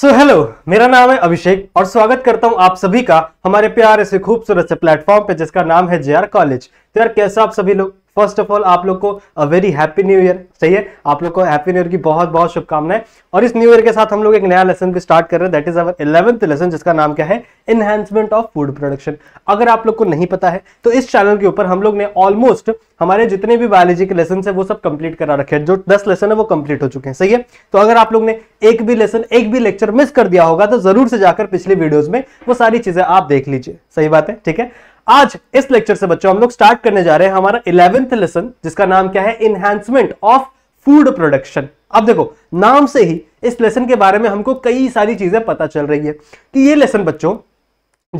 सो so, hello मेरा नाम है अभिषेक और स्वागत करता हूं आप सभी का हमारे प्यार ऐसे खूबसूरत से प्लेटफॉर्म पे जिसका नाम है जे कॉलेज तो यार कैसा आप सभी लोग फर्स्ट ऑफ ऑल आप लोग को a very happy new year सही है आप लोग को हैप्पी न्यू ईयर की बहुत बहुत शुभकामनाएं और इस न्यू ईयर के साथ हम लोग एक नया लेसन भी स्टार्ट कर रहे हैं that is our eleventh lesson जिसका नाम क्या है इनहेंसमेंट ऑफ फूड प्रोडक्शन अगर आप लोग को नहीं पता है तो इस चैनल के ऊपर हम लोग ने ऑलमोस्ट हमारे जितने भी बायोलॉजी के लेसन है वो सब कंप्लीट करा रखे हैं जो दस लेसन है वो कंप्लीट हो चुके हैं सही है तो अगर आप लोग ने एक भी लेसन एक भी लेक्चर मिस कर दिया होगा तो जरूर से जाकर पिछले वीडियोज में वो सारी चीजें आप देख लीजिए सही बात है ठीक है आज इस लेक्चर से बच्चों हम लोग स्टार्ट करने जा रहे हैं हमारा इलेवेंथ लेसन जिसका नाम क्या है इनहेंसमेंट ऑफ फूड प्रोडक्शन अब देखो नाम से ही इस लेसन के बारे में हमको कई सारी चीजें पता चल रही है कि तो ये लेसन बच्चों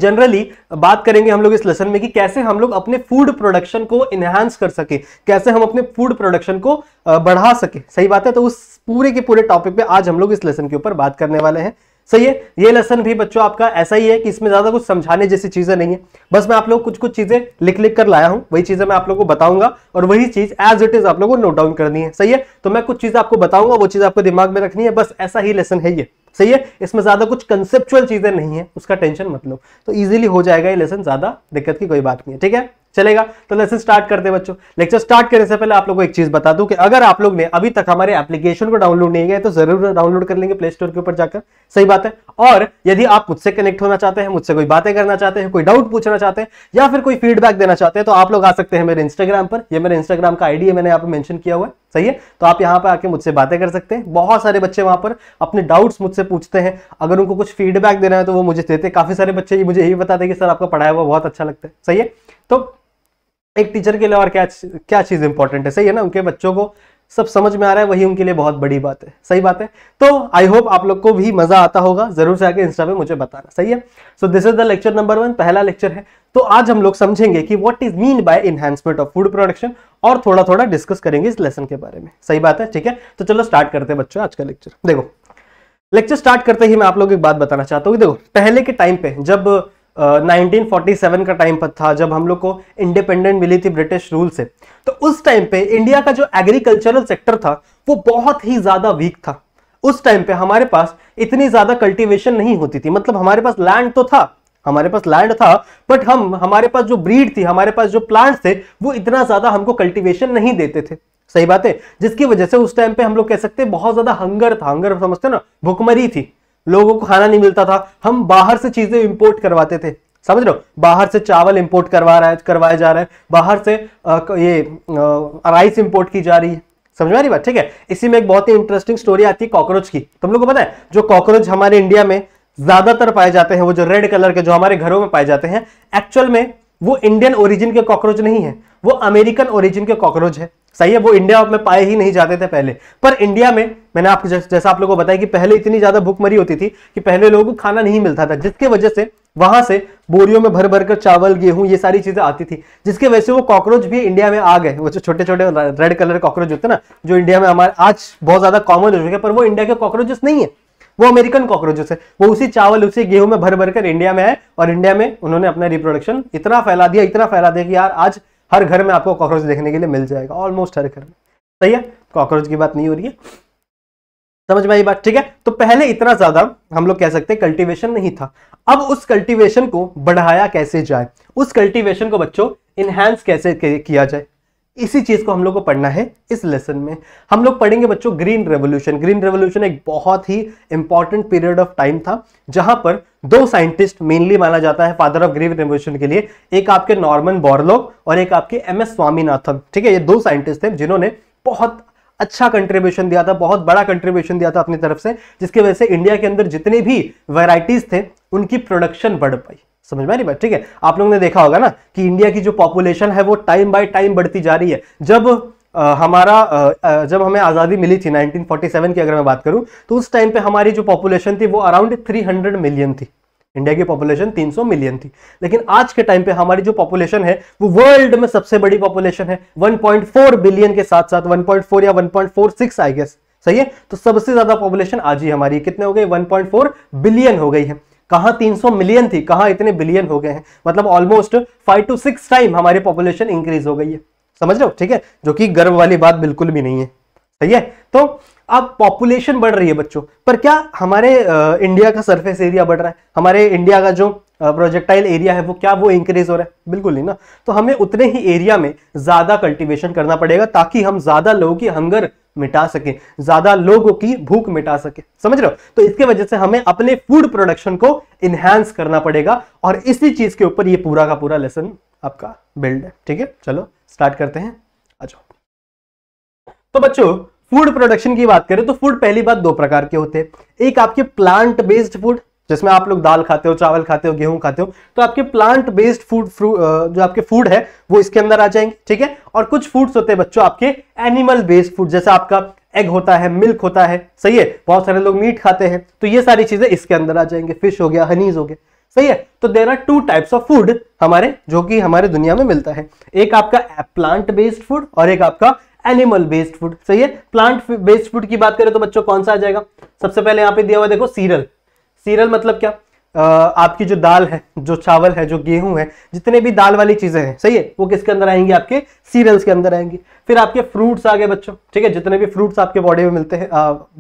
जनरली बात करेंगे हम लोग इस लेसन में कि कैसे हम लोग अपने फूड प्रोडक्शन को इनहेंस कर सके कैसे हम अपने फूड प्रोडक्शन को बढ़ा सके सही बात है तो उस पूरे के पूरे टॉपिक पे आज हम लोग इस लेसन के ऊपर बात करने वाले हैं सही है ये लेसन भी बच्चों आपका ऐसा ही है कि इसमें ज्यादा कुछ समझाने जैसी चीजें नहीं है बस मैं आप लोग कुछ कुछ चीजें लिख लिख कर लाया हूं वही चीजें मैं आप लोग को बताऊंगा और वही चीज एज इट इज आप लोगों को नोट डाउन करनी है सही है तो मैं कुछ चीजें आपको बताऊंगा वो चीज आपको दिमाग में रखनी है बस ऐसा ही लेसन है ये सही है इसमें ज्यादा कुछ कंसेप्चुअल चीजें नहीं है उसका टेंशन मतलब तो ईजिली हो जाएगा ये लेसन ज्यादा दिक्कत की कोई बात नहीं है ठीक है चलेगा तो लेसन स्टार्ट करते हैं बच्चों लेक्चर स्टार्ट करने से पहले आप लोगों को एक चीज बता दूं कि अगर आप लोग ने अभी तक हमारे एप्लीकेशन को डाउनलोड नहीं किया तो जरूर डाउनलोड कर लेंगे प्ले स्टोर के ऊपर जाकर सही बात है और यदि आप मुझसे कनेक्ट होना चाहते हैं मुझसे कोई बातें करना चाहते हैं कोई डाउट पूछना चाहते हैं या फिर कोई फीडबैक देना चाहते हैं तो आप लोग आ सकते हैं मेरे इंस्टाग्राम पर यह मेरे इंस्टाग्राम का आईडी है मैंने यहाँ पर मैंशन किया हुआ है सही है तो आप यहाँ पर आके मुझसे बातें कर सकते हैं बहुत सारे बच्चे वहां पर अपने डाउट्स मुझसे पूछते हैं अगर उनको कुछ फीडबैक देना है तो वो मुझे देते काफी सारे बच्चे मुझे यही बताते हैं कि सर आपका पढ़ाया हुआ बहुत अच्छा लगता है सही है तो एक टीचर के लिए और क्या क्या चीज़ इंपॉर्टेंट है सही है ना उनके बच्चों को सब समझ में आ रहा है वही उनके लिए बहुत बड़ी बात है सही बात है तो आई होप आप लोग को भी मजा आता होगा जरूर से आके इंस्टा पे मुझे बताना सही है so this is the lecture number one पहला लेक्चर है तो आज हम लोग समझेंगे कि what is mean by enhancement of food production और थोड़ा थोड़ा डिस्कस करेंगे इस लेसन के बारे में सही बात है ठीक है तो चलो स्टार्ट करते हैं बच्चों आज का लेक्चर देखो लेक्चर स्टार्ट करते ही मैं आप लोग एक बात बताना चाहता हूँ देखो पहले के टाइम पे जब 1947 का टाइम पर था जब हम लोग को इंडिपेंडेंट मिली थी ब्रिटिश रूल से तो उस टाइम पे इंडिया का जो एग्रीकल्चरल सेक्टर था वो बहुत ही ज़्यादा वीक था उस टाइम पे हमारे पास इतनी ज़्यादा कल्टीवेशन नहीं होती थी मतलब हमारे पास लैंड तो था हमारे पास लैंड था बट हम हमारे पास जो ब्रीड थी हमारे पास जो प्लांट थे वो इतना ज़्यादा हमको कल्टिवेशन नहीं देते थे सही बात है जिसकी वजह से उस टाइम पे हम लोग कह सकते हैं बहुत ज़्यादा हंगर था हंगर समझते ना भुखमरी थी लोगों को खाना नहीं मिलता था हम बाहर से चीजें इंपोर्ट करवाते थे समझ लो बाहर से चावल इंपोर्ट करवा रहा है करवाए जा रहे हैं बाहर से आ, ये आ, राइस इंपोर्ट की जा रही है समझ में बात ठीक है इसी में एक बहुत ही इंटरेस्टिंग स्टोरी आती है कॉकरोच की तुम लोग को पता है जो कॉकरोच हमारे इंडिया में ज्यादातर पाए जाते हैं वो जो रेड कलर के जो हमारे घरों में पाए जाते हैं एक्चुअल में वो इंडियन ओरिजिन के कॉकरोच नहीं है वो अमेरिकन ओरिजिन के कॉकरोच है सही है वो इंडिया में पाए ही नहीं जाते थे पहले पर इंडिया में मैंने आपको जैसा आप लोगों को बताया कि पहले इतनी ज्यादा भूखमरी होती थी कि पहले लोगों को खाना नहीं मिलता था जिसके वजह से वहां से बोरियों में भर भर कर चावल गेहूं ये सारी चीजें आती थी जिसके वजह से वो कॉकरोच भी इंडिया में आ गए वो जो छोटे छोटे रेड कलर कॉकरोच होते ना जो इंडिया में हमारे आज बहुत ज्यादा कॉमन हो चुके हैं पर वो इंडिया के कॉकरोचेस नहीं है वो अमेरिकन कॉकरोचेस है वो उसी चावल उसी गेहूं में भर भर कर इंडिया में है और इंडिया में उन्होंने अपना रिप्रोडक्शन इतना फैला दिया इतना फैला दिया कि यार आज हर घर में आपको कॉकरोच देखने के लिए मिल जाएगा ऑलमोस्ट हर घर में सही है कॉकरोच की बात नहीं हो रही है समझ में आई बात ठीक है तो पहले इतना ज्यादा हम लोग कह सकते हैं कल्टीवेशन नहीं था अब उस कल्टीवेशन को बढ़ाया कैसे जाए उस कल्टीवेशन को बच्चों इनहेंस कैसे किया जाए इसी चीज़ को हम लोग को पढ़ना है इस लेसन में हम लोग पढ़ेंगे बच्चों ग्रीन रेवोल्यूशन ग्रीन रेवोल्यूशन एक बहुत ही इंपॉर्टेंट पीरियड ऑफ टाइम था जहां पर दो साइंटिस्ट मेनली माना जाता है फादर ऑफ ग्रीन रेवोल्यूशन के लिए एक आपके नॉर्मन बॉर्लोक और एक आपके एम एस स्वामीनाथन ठीक है ये दो साइंटिस्ट थे जिन्होंने बहुत अच्छा कंट्रीब्यूशन दिया था बहुत बड़ा कंट्रीब्यूशन दिया था अपनी तरफ से जिसकी वजह से इंडिया के अंदर जितने भी वेराइटीज थे उनकी प्रोडक्शन बढ़ पाई समझ में नहीं बात ठीक है आप लोगों ने देखा होगा ना कि इंडिया की जो पॉपुलेशन है वो टाइम बाय टाइम बढ़ती जा रही है जब आ, हमारा आ, जब हमें आज़ादी मिली थी 1947 की अगर मैं बात करूं तो उस टाइम पे हमारी जो पॉपुलेशन थी वो अराउंड 300 मिलियन थी इंडिया की पॉपुलेशन 300 मिलियन थी लेकिन आज के टाइम पे हमारी जो पॉपुलेशन है वो वर्ल्ड में सबसे बड़ी पॉपुलेशन है 1.4 बिलियन के साथ साथ 1.4 या 1.46 आई गेस सही है तो सबसे ज्यादा पॉपुलेशन आज ही हमारी कितने हो गई 1.4 बिलियन हो गई है कहां 300 मिलियन थी कहां इतने बिलियन हो गए हैं मतलब almost five to six time हमारी पॉपुलेशन इंक्रीज हो गई है समझ रहे हो ठीक है जो कि गर्व वाली बात बिल्कुल भी नहीं है सही है तो अब पॉपुलेशन बढ़ रही है बच्चों पर क्या हमारे आ, इंडिया का सरफेस एरिया बढ़ रहा है हमारे इंडिया का जो प्रोजेक्टाइल एरिया है वो क्या वो इंक्रीज हो रहा है बिल्कुल नहीं ना तो हमें उतने ही एरिया में ज्यादा कल्टीवेशन करना पड़ेगा ताकि हम ज्यादा लोगों की हंगर मिटा सके ज्यादा लोगों की भूख मिटा सके समझ रहे हो तो इसके वजह से हमें अपने फूड प्रोडक्शन को इनहेंस करना पड़ेगा और इसी चीज के ऊपर ये पूरा का पूरा लेसन आपका बिल्ड है ठीक है चलो स्टार्ट करते हैं अच्छा तो बच्चों फूड प्रोडक्शन की बात करें तो फूड पहली बात दो प्रकार के होते हैं एक आपके प्लांट बेस्ड फूड जिसमें आप लोग दाल खाते हो चावल खाते हो गेहूं खाते हो तो आपके प्लांट बेस्ड फूड जो आपके फूड है वो इसके अंदर आ जाएंगे ठीक है और कुछ फूड्स होते हैं बच्चों आपके एनिमल बेस्ड फूड जैसे आपका एग होता है मिल्क होता है सही है बहुत सारे लोग मीट खाते हैं तो ये सारी चीजें इसके अंदर आ जाएंगे फिश हो गया हनीज हो गया सही है तो there are two types of food हमारे जो कि हमारे दुनिया में मिलता है एक आपका प्लांट बेस्ड फूड और एक आपका एनिमल बेस्ड फूड सही है प्लांट बेस्ड फूड की बात करें तो बच्चों कौन सा आ जाएगा सबसे पहले यहाँ पे दिया हुआ देखो सीरल सीरल मतलब क्या आपकी जो दाल है जो चावल है जो गेहूं है जितने भी दाल वाली चीजें हैं सही है वो किसके अंदर आएंगी आपके सीरियल्स के अंदर आएंगी फिर आपके फ्रूट्स आ गए बच्चों ठीक है जितने भी फ्रूट्स आपके बॉडी में मिलते हैं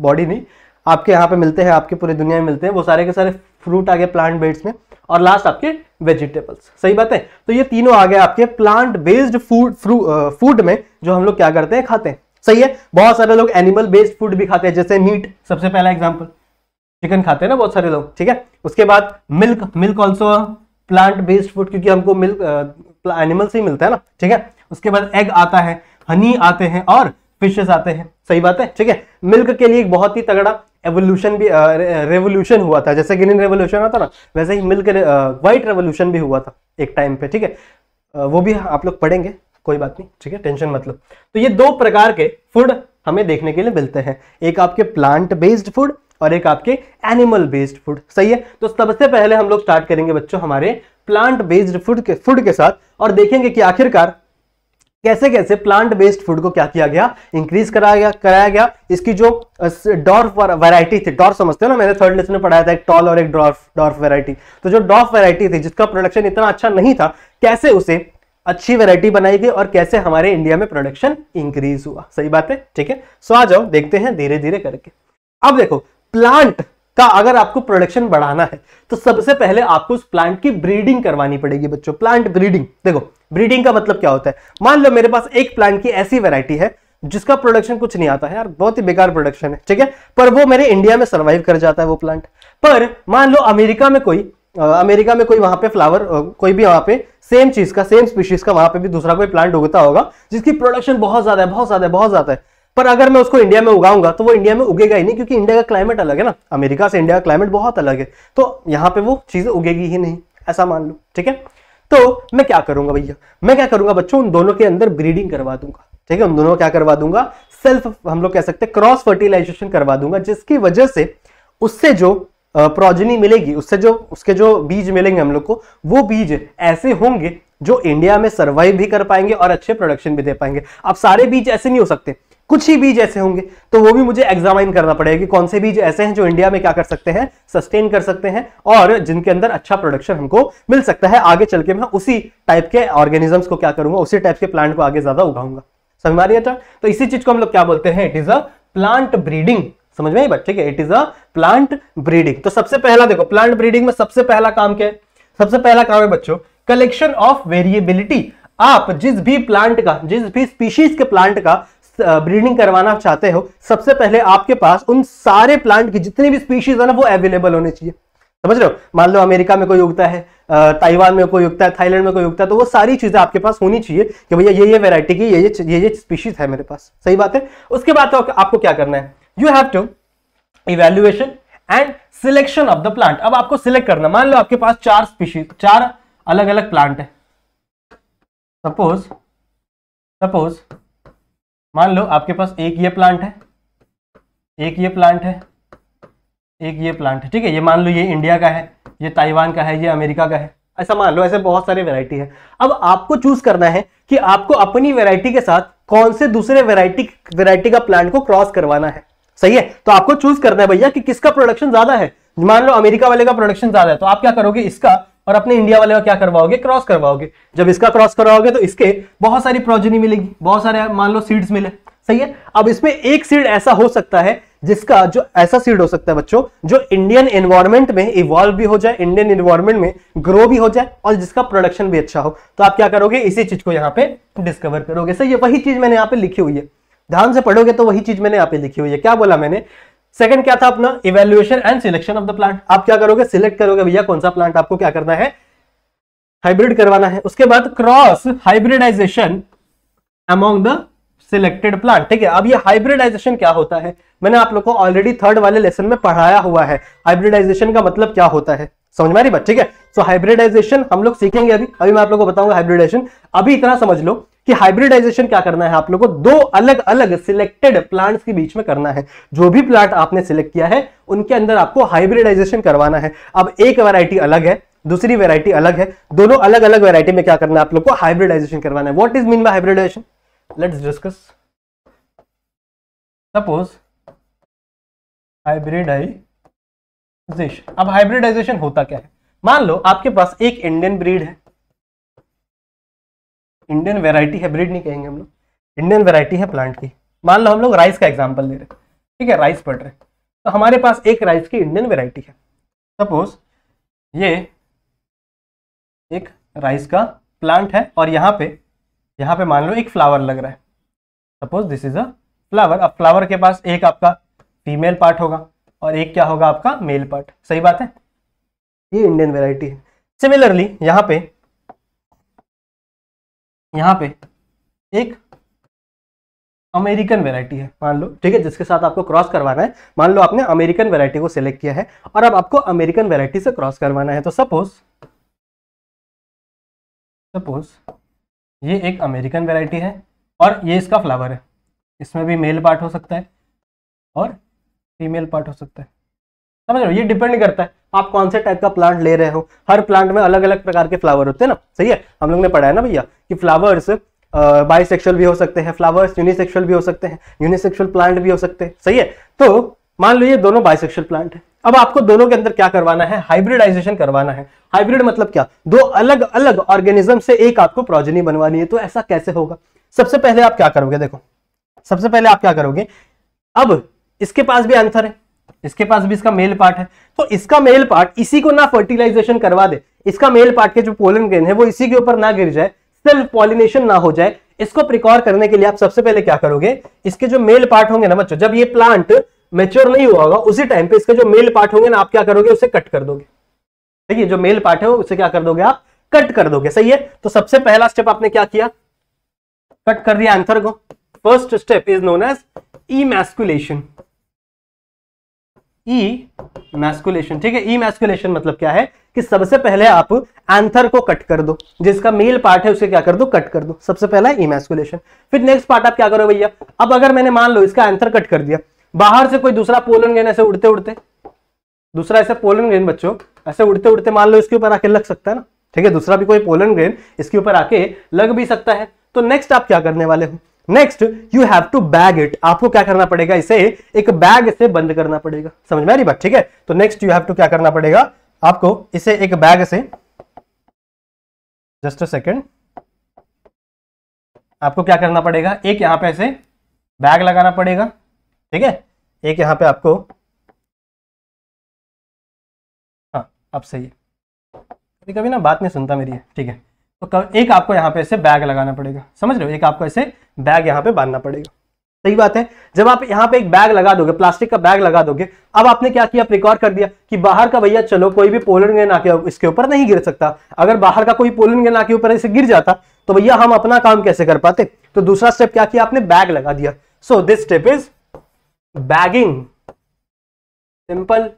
बॉडी नहीं आपके यहाँ पे मिलते हैं आपके पूरी दुनिया में मिलते हैं वो सारे के सारे फ्रूट आ गए प्लांट बेस्ड में और लास्ट आपके वेजिटेबल्स सही बात है तो ये तीनों आ गए आपके प्लांट बेस्ड फूड फूड में जो हम लोग क्या करते हैं खाते हैं सही है बहुत सारे लोग एनिमल बेस्ड फूड भी खाते हैं जैसे मीट सबसे पहला एग्जाम्पल चिकन खाते हैं ना बहुत सारे लोग ठीक है उसके बाद milk milk also plant based food क्योंकि हमको मिल्क एनिमल से ही मिलता है ना ठीक है उसके बाद एग आता है हनी आते हैं और फिशेस आते हैं सही बात है ठीक है मिल्क के लिए एक बहुत ही तगड़ा एवोल्यूशन भी रेवोल्यूशन हुआ था जैसे ग्रीन रेवोल्यूशन होता ना वैसे ही मिल्क व्हाइट रेवोल्यूशन भी हुआ था एक टाइम पे ठीक है वो भी आप लोग पढ़ेंगे कोई बात नहीं ठीक है टेंशन मतलब तो ये दो प्रकार के फूड हमें देखने के लिए मिलते हैं एक आपके प्लांट बेस्ड फूड और एक आपके एनिमल बेस्ड फूड सही है तो सबसे पहले हम लोग स्टार्ट करेंगे बच्चों हमारे प्लांट बेस्ड फूड के फूड के साथ और देखेंगे कि आखिरकार कैसे कैसे प्लांट बेस्ड फूड को क्या किया गया इंक्रीज कराया गया कराया गया इसकी जो डॉर्फ वैरायटी थी डॉर्फ समझते हो ना मैंने थर्ड लेसन में पढ़ाया था एक टॉल और एक डॉर्फ डॉर्फ वैरायटी तो जो डॉर्फ वैरायटी थी जिसका प्रोडक्शन इतना अच्छा नहीं था कैसे उसे अच्छी वैरायटी बनाई गई और कैसे हमारे इंडिया में प्रोडक्शन इंक्रीज हुआ सही बात है ठीक है सो आ जाओ देखते हैं धीरे धीरे करके अब देखो प्लांट का अगर आपको प्रोडक्शन बढ़ाना है तो सबसे पहले आपको उस प्लांट की ब्रीडिंग करवानी पड़ेगी बच्चों प्लांट ब्रीडिंग देखो ब्रीडिंग का मतलब क्या होता है मान लो मेरे पास एक प्लांट की ऐसी वेरायटी है जिसका प्रोडक्शन कुछ नहीं आता है यार बहुत ही बेकार प्रोडक्शन है ठीक है पर वो मेरे इंडिया में सर्वाइव कर जाता है वो प्लांट पर मान लो अमेरिका में कोई अमेरिका में कोई वहां पे फ्लावर कोई भी वहां पे सेम चीज का सेम स्पीशीज का वहां पे भी दूसरा कोई प्लांट उगता होगा जिसकी प्रोडक्शन बहुत ज्यादा है बहुत ज्यादा है बहुत ज्यादा है पर अगर मैं उसको इंडिया में उगाऊंगा तो वो इंडिया में उगेगा ही नहीं क्योंकि इंडिया का क्लाइमेट अलग है ना अमेरिका से इंडिया का क्लाइमेट बहुत अलग है तो यहाँ पे वो चीज़ उगेगी ही नहीं ऐसा मान लो ठीक है तो मैं क्या करूंगा भैया मैं क्या करूंगा बच्चों उन दोनों के अंदर ब्रीडिंग करवा दूंगा ठीक है उन दोनों क्या करवा दूंगा सेल्फ हम लोग कह सकते हैं क्रॉस फर्टिलाइजेशन करवा दूंगा जिसकी वजह से उससे जो प्रोजनी मिलेगी उससे जो उसके जो बीज मिलेंगे हम लोग को वो बीज ऐसे होंगे जो इंडिया में सर्वाइव भी कर पाएंगे और अच्छे प्रोडक्शन भी दे पाएंगे अब सारे बीज ऐसे नहीं हो सकते कुछ ही बीज ऐसे होंगे तो वो भी मुझे एग्जामिन करना पड़ेगा कि कौन से बीज ऐसे हैं जो इंडिया में क्या कर सकते हैं सस्टेन कर सकते हैं और जिनके अंदर अच्छा प्रोडक्शन हमको मिल सकता है आगे चल के मैं उसी टाइप के ऑर्गेनिजम्स को क्या करूंगा उसी टाइप के प्लांट को आगे ज्यादा उगाऊंगा समझ में आ रही तो इसी चीज को हम लोग क्या बोलते हैं it is a plant breeding समझ में बच्चे के it is a plant breeding तो सबसे पहला देखो प्लांट ब्रीडिंग में सबसे पहला काम क्या है सबसे पहला काम है बच्चों कलेक्शन ऑफ वेरिएबिलिटी आप जिस भी प्लांट का जिस भी स्पीशीज के प्लांट का ब्रीडिंग करवाना चाहते हो सबसे पहले आपके पास उन सारे प्लांट की जितनी भी स्पीशीज है ना वो अवेलेबल होने चाहिए समझ रहे हो मान लो अमेरिका में कोई उगता है ताइवान में कोई उगता है थाईलैंड में कोई उगता है तो वो सारी चीजें आपके पास होनी चाहिए कि भैया ये ये वेराइटी की ये ये ये ये स्पीशीज है मेरे पास सही बात है उसके बाद तो आपको क्या करना है you have to evaluation and selection of the plant अब आपको सिलेक्ट करना मान लो आपके पास चार स्पीशीज चार अलग अलग प्लांट है सपोज सपोज मान लो आपके पास एक ये प्लांट है एक ये प्लांट है एक ये प्लांट है ठीक है ये मान लो ये इंडिया का है ये ताइवान का है ये अमेरिका का है ऐसा मान लो ऐसे बहुत सारी वैरायटी है अब आपको चूज करना है कि आपको अपनी वैरायटी के साथ कौन से दूसरे वैरायटी वैरायटी का प्लांट को क्रॉस करवाना है सही है तो आपको चूज करना है भैया कि किसका प्रोडक्शन ज्यादा है मान लो अमेरिका वाले का प्रोडक्शन ज्यादा है तो आप क्या करोगे इसका और अपने इंडिया वाले का क्या करवाओगे क्रॉस करवाओगे जब इसका क्रॉस करवाओगे तो इसके बहुत सारी प्रोजनी मिलेगी बहुत सारे मान लो सीड्स मिले सही है अब इसमें एक सीड ऐसा हो सकता है जिसका जो ऐसा सीड हो सकता है बच्चों जो इंडियन एनवायरमेंट में इवॉल्व भी हो जाए इंडियन एनवायरमेंट में ग्रो भी हो जाए और जिसका प्रोडक्शन भी अच्छा हो तो आप क्या करोगे इसी चीज को यहाँ पे डिस्कवर करोगे सही है वही चीज मैंने यहाँ पे लिखी हुई है ध्यान से पढ़ोगे तो वही चीज मैंने यहाँ पे लिखी हुई है क्या बोला मैंने सेकंड क्या था अपना evaluation and selection of the plant आप क्या करोगे सिलेक्ट करोगे भैया कौन सा प्लांट आपको क्या करना है हाइब्रिड करवाना है उसके बाद cross hybridisation among the selected plant ठीक है अब ये हाइब्रिडाइजेशन क्या होता है मैंने आप लोग को ऑलरेडी थर्ड वाले लेसन में पढ़ाया हुआ है हाइब्रिडाइजेशन का मतलब क्या होता है समझ में बात ठीक है सो हाइब्रिडाइजेशन हम लोग सीखेंगे अभी अभी मैं आप लोग को बताऊंगा हाइब्रिडाइजेशन अभी इतना समझ लो कि हाइब्रिडाइजेशन क्या करना है आप लोगों को दो अलग अलग सिलेक्टेड प्लांट्स के बीच में करना है जो भी प्लांट आपने सिलेक्ट किया है उनके अंदर आपको हाइब्रिडाइजेशन करवाना है अब एक वेरायटी अलग है दूसरी वेरायटी अलग है दोनों अलग अलग वेरायटी में क्या करना है आप लोग को हाइब्रिडाइजेशन करवाना है what is mean by hybridisation let's discuss suppose hybridisation अब हाइब्रिडाइजेशन होता क्या है मान लो आपके पास एक इंडियन ब्रीड है इंडियन वेराइटी है ब्रिड नहीं कहेंगे हम लोग इंडियन वेराइटी है प्लांट की मान लो हम लोग राइस का एग्जाम्पल ले रहे हैं ठीक है राइस पढ़ रहे तो हमारे पास एक राइस की इंडियन वेराइटी है सपोज ये एक राइस का प्लांट है और यहाँ पे यहाँ पे मान लो एक फ्लावर लग रहा है suppose this is a flower अब फ्लावर के पास एक आपका फीमेल पार्ट होगा और एक क्या होगा आपका मेल पार्ट सही बात है ये इंडियन वेराइटी है सिमिलरली यहाँ पे यहाँ पे एक अमेरिकन वेराइटी है मान लो ठीक है जिसके साथ आपको क्रॉस करवाना है मान लो आपने अमेरिकन वेराइटी को सिलेक्ट किया है और अब आपको अमेरिकन वेराइटी से क्रॉस करवाना है तो सपोज सपोज ये एक अमेरिकन वेराइटी है और ये इसका फ्लावर है इसमें भी मेल पार्ट हो सकता है और फीमेल पार्ट हो सकता है समझ लो ये डिपेंड करता है आप कौन से टाइप का प्लांट ले रहे हो हर प्लांट में अलग अलग प्रकार के फ्लावर होते हैं ना सही है हम लोग ने पढ़ा है ना भैया कि फ्लावर्स बाइसेक्सुअल भी हो सकते हैं फ्लावर्स यूनिसेक्सुअल भी हो सकते हैं यूनिसेक्सुअल प्लांट भी हो सकते हैं सही है तो मान लो ये दोनों बाइसेक्सुअल प्लांट है अब आपको दोनों के अंदर क्या करवाना है हाइब्रिडाइजेशन करवाना है हाइब्रिड मतलब क्या दो अलग अलग ऑर्गेनिज्म से एक आपको प्रोजनी बनवानी है तो ऐसा कैसे होगा सबसे पहले आप क्या करोगे देखो सबसे पहले आप क्या करोगे अब इसके पास भी आंसर है इसके पास भी इसका मेल पार्ट है तो इसका मेल पार्ट इसी को ना फर्टिलाइजेशन करवा दे इसका मेल पार्ट के जो पोलन ग्रेन है वो इसी के ऊपर ना गिर जाए सेल्फ पॉलिनेशन ना हो जाए इसको प्रिकॉर करने के लिए आप सबसे पहले क्या करोगे इसके जो मेल पार्ट होंगे ना बच्चों जब ये प्लांट मेच्योर नहीं हुआ होगा उसी टाइम पे इसके जो मेल पार्ट होंगे ना आप क्या करोगे उसे कट कर दोगे देखिए जो मेल पार्ट है उसे क्या कर दोगे आप कट कर दोगे सही है तो सबसे पहला स्टेप आपने क्या किया कट कर दिया आंसर को first step is known as e emasculation e e emasculation ठीक है ई e मैस्कुलेशन मतलब क्या है कि सबसे पहले आप एंथर को कट कर दो जिसका मेल पार्ट है उसे क्या कर दो कट कर दो सबसे पहला ई e मैस्कुलेशन फिर नेक्स्ट पार्ट आप क्या करो भैया अब अगर मैंने मान लो इसका एंथर कट कर दिया बाहर से कोई दूसरा पोलन गेन ऐसे उड़ते उड़ते दूसरा ऐसे पोलन गेन बच्चों ऐसे उड़ते उड़ते मान लो इसके ऊपर आके लग सकता है ना ठीक है दूसरा भी कोई पोलन ग्रेन इसके ऊपर आके लग भी सकता है तो नेक्स्ट आप क्या करने वाले हो next you have to bag it आपको क्या करना पड़ेगा इसे एक बैग से बंद करना पड़ेगा समझ में आ रही बात ठीक है तो नेक्स्ट यू हैव टू क्या करना पड़ेगा आपको इसे एक बैग से जस्ट अ सेकेंड आपको क्या करना पड़ेगा एक यहां पे ऐसे बैग लगाना पड़ेगा ठीक है एक यहां पे आपको हाँ अब सही कभी कभी ना बात नहीं सुनता मेरी है ठीक है तो एक आपको यहाँ पे ऐसे बैग लगाना पड़ेगा समझ रहे हो एक आपको ऐसे बैग यहाँ पे बांधना पड़ेगा सही बात है जब आप यहाँ पे एक बैग लगा दोगे प्लास्टिक का बैग लगा दोगे अब आपने क्या किया प्रिकॉर कर दिया कि बाहर का भैया चलो कोई भी पोलन गेंद आके इसके ऊपर नहीं गिर सकता अगर बाहर का कोई पोलन गेंद आके ऊपर ऐसे गिर जाता तो भैया हम अपना काम कैसे कर पाते तो दूसरा स्टेप क्या किया आपने बैग लगा दिया so this step is bagging simple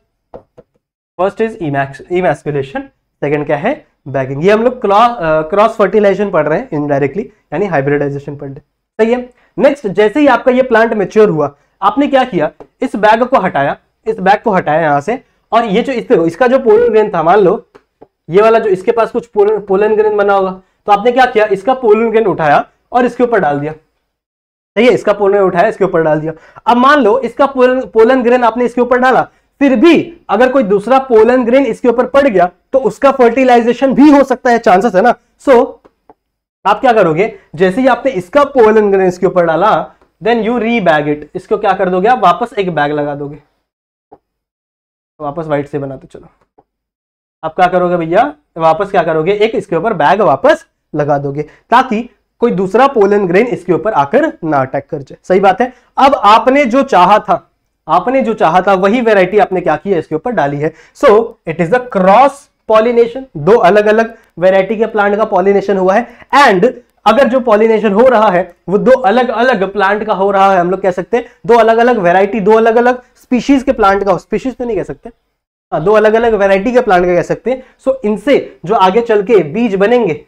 first is emasculation second क्या है बैगिंग ये हम लोग क्रॉस फर्टिलाइजेशन uh, पढ़ रहे हैं इनडायरेक्टली यानी हाइब्रिडाइजेशन पढ़ रहे सही है नेक्स्ट जैसे ही आपका ये प्लांट मेच्योर हुआ आपने क्या किया इस बैग को हटाया इस बैग को हटाया यहाँ से और ये जो इस पे इसका जो पोलन ग्रेन था मान लो ये वाला जो इसके पास कुछ पोलन पोलन ग्रेन बना होगा तो आपने क्या किया इसका पोलन ग्रेन उठाया और इसके ऊपर डाल दिया सही है इसका पोलन उठाया इसके ऊपर डाल दिया अब मान लो इसका पोलन पोलन ग्रेन आपने इसके ऊपर डाला फिर भी अगर कोई दूसरा पोलन ग्रेन इसके ऊपर पड़ गया तो उसका फर्टिलाइजेशन भी हो सकता है चांसेस है ना सो so, आप क्या करोगे जैसे ही आपने इसका पोलन ग्रेन इसके ऊपर डाला then you rebag it इसको क्या कर दोगे आप वापस एक बैग लगा दोगे वापस व्हाइट से बनाते चलो आप क्या करोगे भैया वापस क्या करोगे एक इसके ऊपर बैग वापस लगा दोगे ताकि कोई दूसरा पोलन ग्रेन इसके ऊपर आकर ना अटैक कर जाए सही बात है अब आपने जो चाहा था आपने जो चाहा था वही वेराइटी आपने क्या किया इसके ऊपर डाली है so it is the cross pollination दो अलग अलग वेराइटी के प्लांट का पॉलिनेशन हुआ है एंड अगर जो पॉलिनेशन हो रहा है वो दो अलग अलग प्लांट का हो रहा है हम लोग कह सकते हैं दो अलग अलग वेराइटी दो अलग अलग स्पीशीज के प्लांट का स्पीशीज तो नहीं कह सकते हाँ, दो अलग अलग वेराइटी के प्लांट का कह सकते हैं सो इनसे जो आगे चल के बीज बनेंगे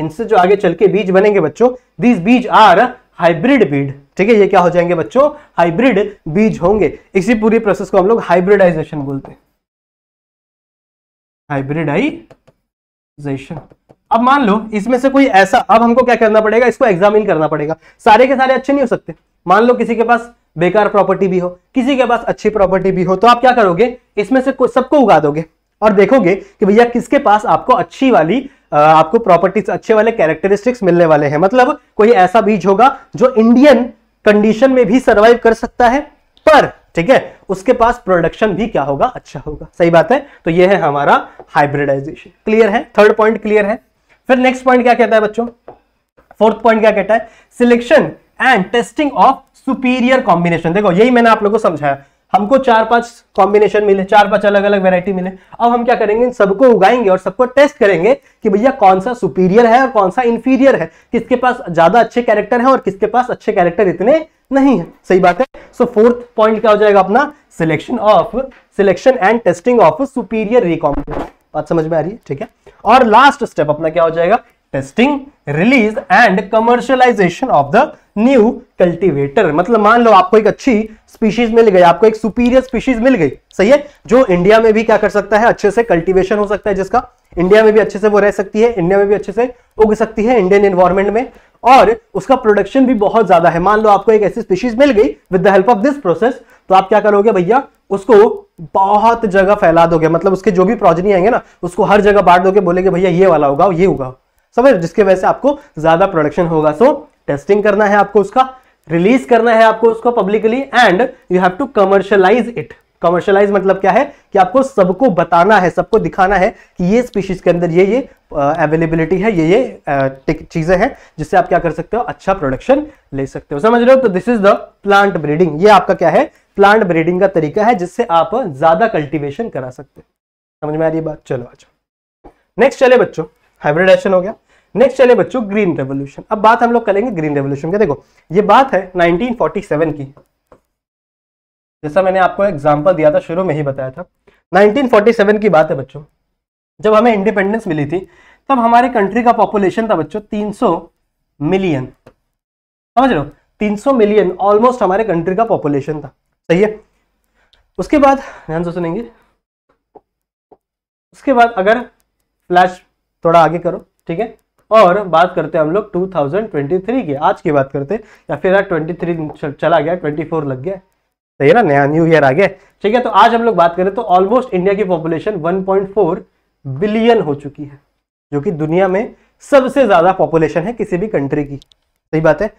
इनसे जो आगे चल के बीज बनेंगे बच्चों these bees are hybrid Beed ठीक है ये क्या हो जाएंगे बच्चों हाइब्रिड बीज होंगे इसी पूरी प्रोसेस को हम लोग हाइब्रिडाइजेशन बोलते हाइब्रिडाइजेशन अब मान लो इसमें से कोई ऐसा अब हमको क्या करना पड़ेगा इसको एग्जामिन करना पड़ेगा सारे के सारे अच्छे नहीं हो सकते मान लो किसी के पास बेकार प्रॉपर्टी भी हो किसी के पास अच्छी प्रॉपर्टी भी हो तो आप क्या करोगे इसमें से सबको उगा दोगे और देखोगे कि भैया किसके पास आपको अच्छी वाली आपको प्रॉपर्टीज अच्छे वाले कैरेक्टरिस्टिक्स मिलने वाले हैं मतलब कोई ऐसा बीज होगा जो इंडियन कंडीशन में भी सर्वाइव कर सकता है पर ठीक है उसके पास प्रोडक्शन भी क्या होगा अच्छा होगा सही बात है तो यह है हमारा हाइब्रिडाइजेशन क्लियर है थर्ड पॉइंट क्लियर है फिर नेक्स्ट पॉइंट क्या कहता है बच्चों फोर्थ पॉइंट क्या कहता है selection and testing of superior combination देखो यही मैंने आप लोगों को समझाया हमको चार पांच कॉम्बिनेशन मिले चार पांच अलग अलग वेरायटी मिले अब हम क्या करेंगे इन सबको उगाएंगे और सबको टेस्ट करेंगे कि भैया कौन सा सुपीरियर है और कौन सा इंफीरियर है किसके पास ज्यादा अच्छे कैरेक्टर है और किसके पास अच्छे कैरेक्टर इतने नहीं है सही बात है सो फोर्थ पॉइंट क्या हो जाएगा अपना selection of selection and testing of superior recombination बात समझ में आ रही है ठीक है और लास्ट स्टेप अपना क्या हो जाएगा testing release and commercialisation of the new cultivator मतलब मान लो आपको एक अच्छी स्पीशीज मिल गई आपको एक सुपीरियर स्पीशीज मिल गई सही है जो इंडिया में भी क्या कर सकता है अच्छे से कल्टीवेशन हो सकता है जिसका इंडिया में भी अच्छे से वो रह सकती है इंडिया में भी अच्छे से उग सकती है इंडियन एनवायरमेंट में और उसका प्रोडक्शन भी बहुत ज्यादा है मान लो आपको एक ऐसी स्पीशीज मिल गई with the help of this process तो आप क्या करोगे भैया उसको बहुत जगह फैला दोगे मतलब उसके जो भी प्रोजनी आएंगे ना उसको हर जगह बांट दोगे बोलेगे भैया ये वाला होगा ये होगा समझ जिसके वजह से आपको ज्यादा प्रोडक्शन होगा सो टेस्टिंग करना है आपको उसका रिलीज करना है आपको उसको publicly and you have to commercialise it commercialise मतलब क्या है कि आपको सबको बताना है सबको दिखाना है कि ये स्पीशीज के अंदर ये ये अवेलेबिलिटी है ये ये चीजें हैं जिससे आप क्या कर सकते हो अच्छा प्रोडक्शन ले सकते हो समझ रहे हो तो this is the plant breeding ये आपका क्या है प्लांट ब्रीडिंग का तरीका है जिससे आप ज्यादा कल्टिवेशन करा सकते हो समझ में आ रही बात चलो अच्छा नेक्स्ट चले बच्चों एक्शन हो गया नेक्स्ट चले बच्चों ग्रीन रेवोल्यूशन अब बात हम लोग करेंगे ग्रीन रेवोल्यूशन के देखो ये बात है 1947 की जैसा मैंने आपको एग्जाम्पल दिया था शुरू में ही बताया था 1947 की बात है बच्चों जब हमें इंडिपेंडेंस मिली थी तब हमारे कंट्री का पॉपुलेशन था बच्चों 300 मिलियन समझ लो 300 मिलियन ऑलमोस्ट हमारे कंट्री का पॉपुलेशन था सही है उसके बाद ध्यान से सुनेंगे उसके बाद अगर फ्लैश थोड़ा आगे करो ठीक है और बात करते हैं हम लोग 2023 की आज की बात करते हैं या फिर 23 चला गया 24 लग गया सही है ना नया न्यू ईयर आ गया ठीक है तो आज हम लोग बात करें तो ऑलमोस्ट इंडिया की पॉपुलेशन 1.4 बिलियन हो चुकी है जो कि दुनिया में सबसे ज्यादा पॉपुलेशन है किसी भी कंट्री की सही बात है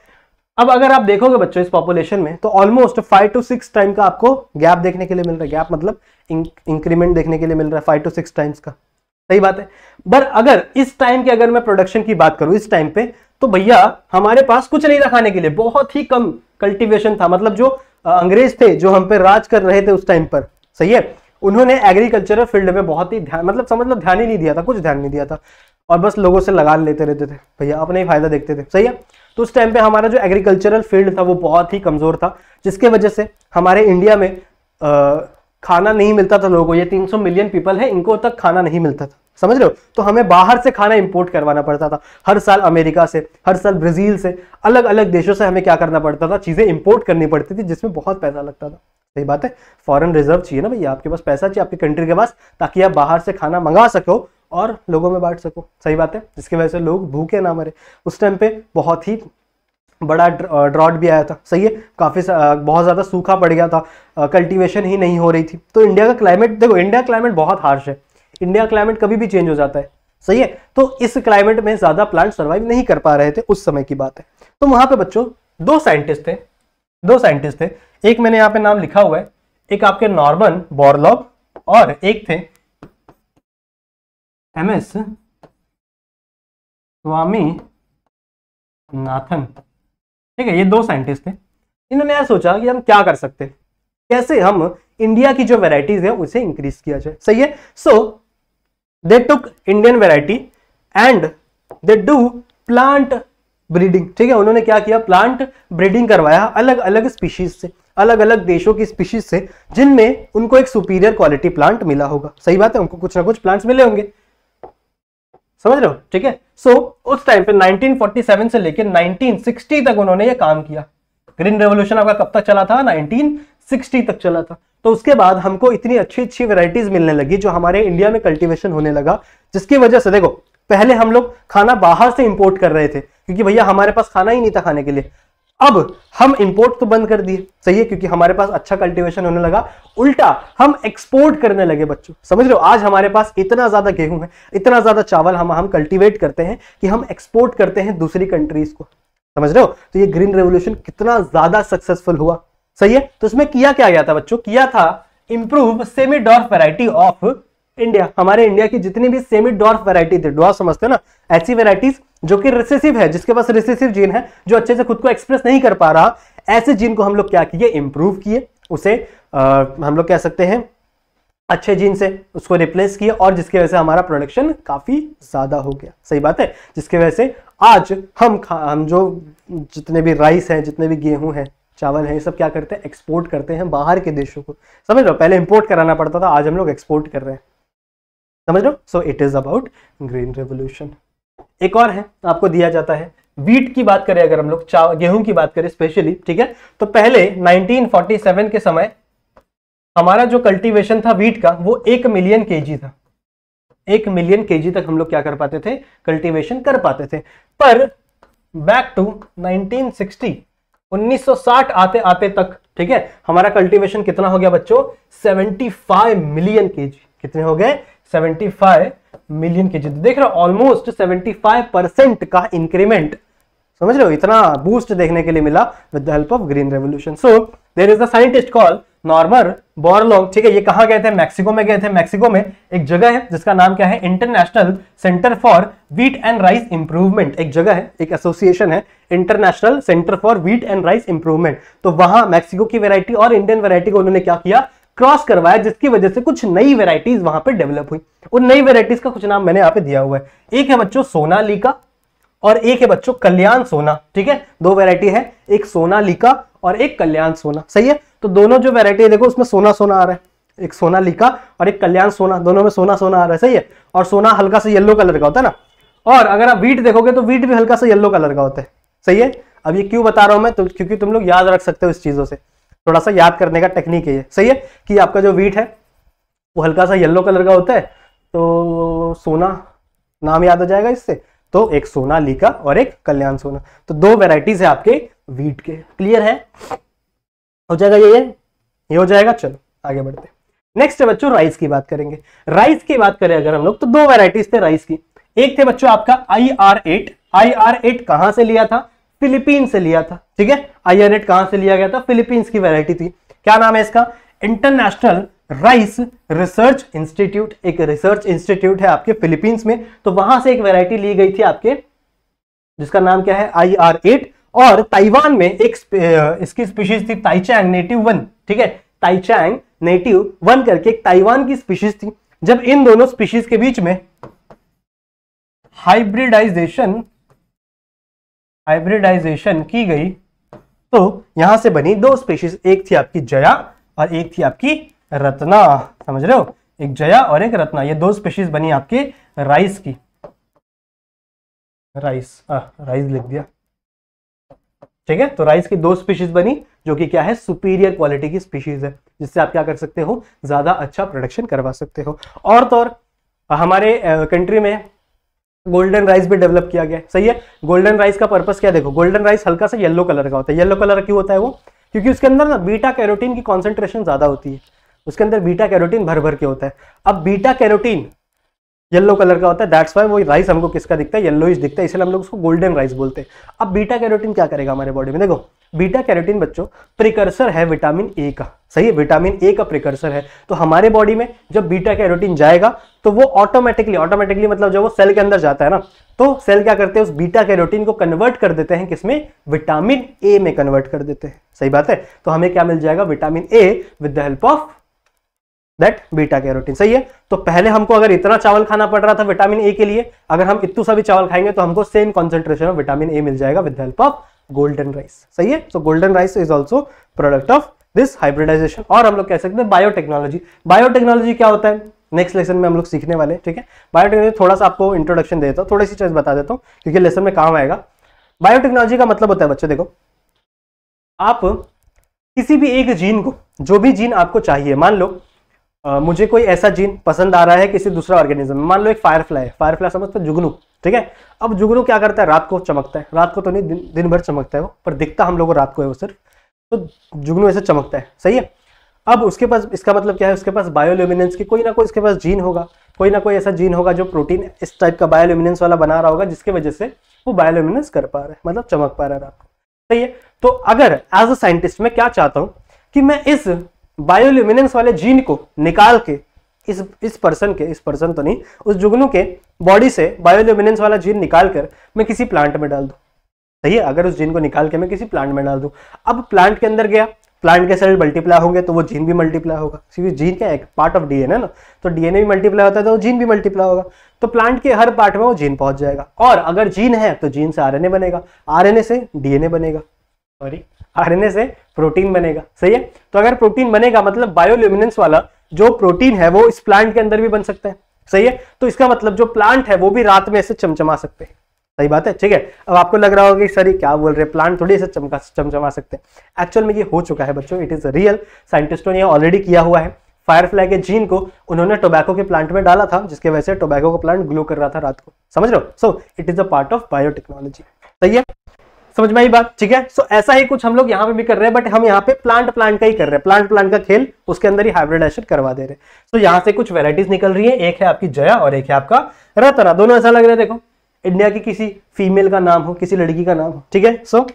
अब अगर आप देखोगे बच्चों इस पॉपुलेशन में तो almost five to six time का आपको गैप देखने के लिए मिल रहा है गैप मतलब इंक्रीमेंट देखने के लिए मिल रहा है फाइव टू सिक्स टाइम्स का सही बात है पर अगर इस टाइम की अगर मैं प्रोडक्शन की बात करूं इस टाइम पे तो भैया हमारे पास कुछ नहीं था खाने के लिए बहुत ही कम कल्टीवेशन था मतलब जो अंग्रेज थे जो हम पे राज कर रहे थे उस टाइम पर सही है उन्होंने एग्रीकल्चरल फील्ड में बहुत ही ध्यान मतलब समझ लो ध्यान ही नहीं दिया था कुछ ध्यान नहीं दिया था और बस लोगों से लगा लेते रहते थे भैया अपने ही फायदा देखते थे सही है तो उस टाइम पे हमारा जो एग्रीकल्चरल फील्ड था वो बहुत ही कमजोर था जिसके वजह से हमारे इंडिया में आ, खाना नहीं मिलता था लोगों को ये 300 मिलियन पीपल है इनको तक खाना नहीं मिलता था समझ रहे हो तो हमें बाहर से खाना इंपोर्ट करवाना पड़ता था हर साल अमेरिका से हर साल ब्राज़ील से अलग अलग देशों से हमें क्या करना पड़ता था चीज़ें इंपोर्ट करनी पड़ती थी जिसमें बहुत पैसा लगता था सही बात है फॉरेन रिजर्व चाहिए ना भैया आपके पास पैसा चाहिए आपकी कंट्री के पास ताकि आप बाहर से खाना मंगा सको और लोगों में बांट सको सही बात है जिसकी वजह से लोग भूखे ना मरे उस टाइम पे बहुत ही बड़ा ड्रॉट भी आया था सही है काफ़ी बहुत ज़्यादा सूखा पड़ गया था कल्टीवेशन ही नहीं हो रही थी तो इंडिया का क्लाइमेट देखो इंडिया क्लाइमेट बहुत हार्श है इंडिया क्लाइमेट कभी भी चेंज हो जाता है सही है तो इस क्लाइमेट में ज्यादा प्लांट सर्वाइव नहीं कर पा रहे थे उस समय की बात है तो वहां पे बच्चों दो साइंटिस्ट थे दो साइंटिस्ट थे एक मैंने यहाँ पे नाम लिखा हुआ है एक आपके नॉर्मन बॉर्लॉब और एक थे एम एस स्वामी नाथन ठीक है ये दो साइंटिस्ट थे इन्होंने यह सोचा कि हम क्या कर सकते कैसे हम इंडिया की जो वेराइटीज है उसे इंक्रीज किया जाए सही है so so, they took Indian variety and they do plant breeding ठीक है उन्होंने क्या किया प्लांट ब्रीडिंग करवाया अलग अलग स्पीशीज से अलग अलग देशों की स्पीशीज से जिनमें उनको एक सुपीरियर क्वालिटी प्लांट मिला होगा सही बात है उनको कुछ ना कुछ प्लांट्स मिले होंगे समझ रहे हो ठीक है सो उस टाइम पे 1947 से लेकर 1960 तक उन्होंने ये काम किया ग्रीन रेवोल्यूशन आपका कब तक चला था नाइनटीन सिक्सटी तक चला था तो उसके बाद हमको इतनी अच्छी अच्छी वेराइटीज मिलने लगी जो हमारे इंडिया में कल्टीवेशन होने लगा जिसकी वजह से देखो पहले हम लोग खाना बाहर से इंपोर्ट कर रहे थे क्योंकि भैया हमारे पास खाना ही नहीं था खाने के लिए अब हम इंपोर्ट तो बंद कर दिए सही है क्योंकि हमारे पास अच्छा कल्टीवेशन होने लगा उल्टा हम एक्सपोर्ट करने लगे बच्चों समझ रहे हो आज हमारे पास इतना ज्यादा गेहूं है इतना ज्यादा चावल हम हम कल्टीवेट करते हैं कि हम एक्सपोर्ट करते हैं दूसरी कंट्रीज को समझ रहे हो तो ये ग्रीन रेवोल्यूशन कितना ज्यादा सक्सेसफुल हुआ सही है तो इसमें किया क्या गया था बच्चों किया था improve semi dwarf variety of India हमारे इंडिया की जितनी भी सेमी डॉर्फ वेराइटी थी डॉर्फ समझते ना ऐसी वेराइटीज जो कि रिसेसिव है जिसके पास रिसेसिव जीन है जो अच्छे से खुद को एक्सप्रेस नहीं कर पा रहा ऐसे जीन को हम लोग क्या किए इंप्रूव किए उसे आ, हम लोग कह सकते हैं अच्छे जीन से उसको रिप्लेस किया और जिसकी वजह से हमारा प्रोडक्शन काफी ज्यादा हो गया सही बात है जिसकी वजह से आज हम खा हम जो जितने भी राइस हैं जितने भी गेहूं हैं चावल है सब क्या करते हैं एक्सपोर्ट करते हैं बाहर के देशों को समझ लो पहले इम्पोर्ट कराना पड़ता था आज हम लोग एक्सपोर्ट कर रहे हैं समझ लो so it is about green revolution एक और है आपको दिया जाता है वीट की बात करें अगर हम लोग चावल गेहूं की बात करें स्पेशली ठीक है तो पहले 1947 के समय हमारा जो कल्टीवेशन था वीट का वो एक मिलियन केजी था एक मिलियन केजी तक हम लोग क्या कर पाते थे कल्टीवेशन कर पाते थे पर बैक टू 1960 1960 आते आते तक ठीक है हमारा कल्टीवेशन कितना हो गया बच्चों 75 मिलियन केजी कितने हो गए 75 मिलियन केजी तो देख रहे हो ऑलमोस्ट 75 परसेंट का इंक्रीमेंट समझ रहे हो इतना बूस्ट देखने के लिए मिला with the help of green revolution so there is the scientist call Norman Borlaug ठीक है ये कहा गए थे मैक्सिको में गए थे मैक्सिको में एक जगह है जिसका नाम क्या है International Centre for Wheat and Rice Improvement एक जगह है एक एसोसिएशन है International Centre for Wheat and Rice Improvement तो वहां मैक्सिको की वेरायटी और इंडियन वेरायटी को उन्होंने क्या किया क्रॉस करवाया जिसकी वजह से कुछ नई वेराइटीज वहां पर डेवलप हुई उन नई वेराइटीज का कुछ नाम मैंने यहाँ पे दिया हुआ है एक है बच्चों सोनालिका और एक है बच्चों कल्याण सोना ठीक है दो वेरायटी है एक सोनालिका और एक कल्याण सोना सही है तो दोनों जो वेरायटी है देखो उसमें सोना सोना आ रहा है एक सोना लिखा और एक कल्याण सोना दोनों में सोना सोना आ रहा है सही है और सोना हल्का सा येलो कलर का होता है ना और अगर आप वीट देखोगे तो वीट भी हल्का सा येलो कलर का होता है सही है अब ये क्यों बता रहा हूं मैं तो क्योंकि तुम लोग याद रख सकते हो इस चीज़ों से थोड़ा सा याद करने का टेक्निक है ये सही है कि आपका जो वीट है वो हल्का सा येल्लो कलर का होता है तो सोना नाम याद हो जाएगा इससे तो एक सोना लीका और एक कल्याण सोना तो दो वेराइटीज है आपके वीट के क्लियर है हो जाएगा ये ये हो जाएगा चलो आगे बढ़ते नेक्स्ट है बच्चों राइस की बात करेंगे राइस की बात करें अगर हम लोग तो दो वेराइटीज थे राइस की एक थे बच्चों आपका I R eight I R eight कहां से लिया था फिलीपींस से लिया था ठीक है आई आर एट कहां से लिया गया था फिलीपींस की वेराइटी थी क्या नाम है इसका इंटरनेशनल राइस रिसर्च इंस्टीट्यूट एक रिसर्च इंस्टीट्यूट है आपके फिलीपींस में तो वहां से एक वेराइटी ली गई थी आपके जिसका नाम क्या है आई आर एट और ताइवान में एक इसकी स्पीशीज थी ताइचैंग नेटिव वन ठीक है ताइचैंग नेटिव वन करके एक ताइवान की स्पीशीज थी जब इन दोनों स्पीशीज के बीच में हाइब्रिडाइजेशन हाइब्रिडाइजेशन की गई तो यहां से बनी दो स्पीशीज एक थी आपकी जया और एक थी आपकी रत्ना समझ रहे हो एक जया और एक रत्ना ये दो स्पीशीज बनी आपके राइस की राइस आ, राइस लिख दिया ठीक है तो राइस की दो स्पीशीज बनी जो कि क्या है सुपीरियर क्वालिटी की स्पीशीज है जिससे आप क्या कर सकते हो ज्यादा अच्छा प्रोडक्शन करवा सकते हो और तो और हमारे कंट्री में गोल्डन राइस भी डेवलप किया गया सही है गोल्डन राइस का पर्पस क्या देखो गोल्डन राइस हल्का सा येलो कलर का होता है येलो कलर क्यों होता है वो क्योंकि उसके अंदर ना बीटा कैरोटीन की कॉन्सेंट्रेशन ज्यादा होती है उसके अंदर बीटा कैरोटीन भर भर के होता है अब बीटा कैरोटीन येलो कलर का होता है दैट्स वाई वो राइस हमको किसका दिखता है येलो दिखता है इसलिए हम लोग उसको गोल्डन राइस बोलते हैं अब बीटा कैरोटीन क्या करेगा हमारे बॉडी में देखो बीटा कैरोटीन बच्चों प्रिकर्सर है विटामिन ए का सही है विटामिन ए का प्रिकर्सर है तो हमारे बॉडी में जब बीटा कैरोटीन जाएगा तो वो ऑटोमेटिकली ऑटोमेटिकली मतलब जब वो सेल के अंदर जाता है ना तो सेल क्या करते हैं उस बीटा कैरोटीन को कन्वर्ट कर देते हैं किसमें विटामिन ए में कन्वर्ट कर देते हैं सही बात है तो हमें क्या मिल जाएगा vitamin A with the help of that beta carotene सही है तो पहले हमको अगर इतना चावल खाना पड़ रहा था विटामिन ए के लिए अगर हम इतू सा भी चावल खाएंगे तो हमको same concentration of vitamin A मिल जाएगा with help of golden rice सही है so golden rice is also product of this hybridisation और हम लोग कह सकते हैं बायोटेक्नोलॉजी बायोटेक्नोलॉजी क्या होता है नेक्स्ट लेसन में हम लोग सीखने वाले ठीक है बायोटेक्नोलॉजी थोड़ा सा आपको इंट्रोडक्शन देता हूँ थोड़ी सी चीज बता देता हूँ क्योंकि लेसन में काम आएगा बायोटेक्नोलॉजी का मतलब होता है बच्चे देखो आप किसी भी एक जीन को जो भी जीन आपको चाहिए मान लो मुझे कोई ऐसा जीन पसंद आ रहा है किसी दूसरा ऑर्गेनिज्म में मान लो एक फायरफ्लाई है फायरफ्लाई समझते हैं जुगनू ठीक है अब जुगनू क्या करता है रात को चमकता है रात को तो नहीं दिन, दिन भर चमकता है वो पर दिखता हम लोग को रात को है वो सिर्फ तो जुगनू ऐसे चमकता है सही है अब उसके पास इसका मतलब क्या है उसके पास बायोल्यूमिनेंस की कोई ना कोई इसके पास जीन होगा कोई ना कोई ऐसा जीन होगा जो प्रोटीन इस टाइप का बायोल्यूमिनेंस वाला बना रहा होगा जिसके वजह से वो बायोल्यूमिनेंस कर पा रहा है मतलब चमक पा रहा है रात को सही है तो अगर एज अ साइंटिस्ट मैं क्या चाहता हूँ कि मैं इस बायोल्यूमिनेंस वाले जीन को निकाल के इस इस पर्सन के इस पर्सन तो नहीं उस जुगनू के बॉडी से बायोल्यूमिनेंस वाला जीन निकाल कर मैं किसी प्लांट में डाल दूँ सही है अगर उस जीन को निकाल के मैं किसी प्लांट में डाल दूँ अब प्लांट के अंदर गया प्लांट के सेल मल्टीप्लाई होंगे तो वो जीन भी मल्टीप्लाई होगा क्योंकि जीन क्या एक पार्ट ऑफ डीएनए ना तो डीएनए भी मल्टीप्लाई होता है तो जीन भी मल्टीप्लाई होगा तो प्लांट के हर पार्ट में वो जीन पहुंच जाएगा और अगर जीन है तो जीन से आरएनए बनेगा आरएनए से डीएनए बनेगा सॉरी आरएनए से प्रोटीन बनेगा सही है तो अगर प्रोटीन बनेगा मतलब बायोल्यूमिनेंस वाला जो प्रोटीन है वो इस प्लांट के अंदर भी बन सकता है सही है तो इसका मतलब जो प्लांट है वो भी रात में ऐसे चमचमा सकते हैं सही बात है ठीक है अब आपको लग रहा होगा कि सर ये क्या बोल रहे प्लांट थोड़ी ऐसे चमका चमचमा सकते हैं एक्चुअल में ये हो चुका है बच्चों इट इज रियल साइंटिस्टों ने ऑलरेडी किया हुआ है फायरफ्लाई के जीन को उन्होंने टोबैको के प्लांट में डाला था जिसके वजह से टोबैको का प्लांट ग्लो कर रहा था रात को समझ लो so it is a part of biotechnology सही है समझ में आई बात ठीक है सो ऐसा ही कुछ हम लोग यहाँ पे भी कर रहे हैं बट हम यहाँ पे प्लांट प्लांट का ही कर रहे हैं प्लांट प्लांट का खेल उसके अंदर ही हाइब्रिडाइशन करवा दे रहे हैं सो यहाँ से कुछ वेराइटीज निकल रही है एक है आपकी जया और एक है आपका रतरा दोनों ऐसा लग रहा है देखो इंडिया की किसी फीमेल का नाम हो किसी लड़की का नाम हो ठीक है सो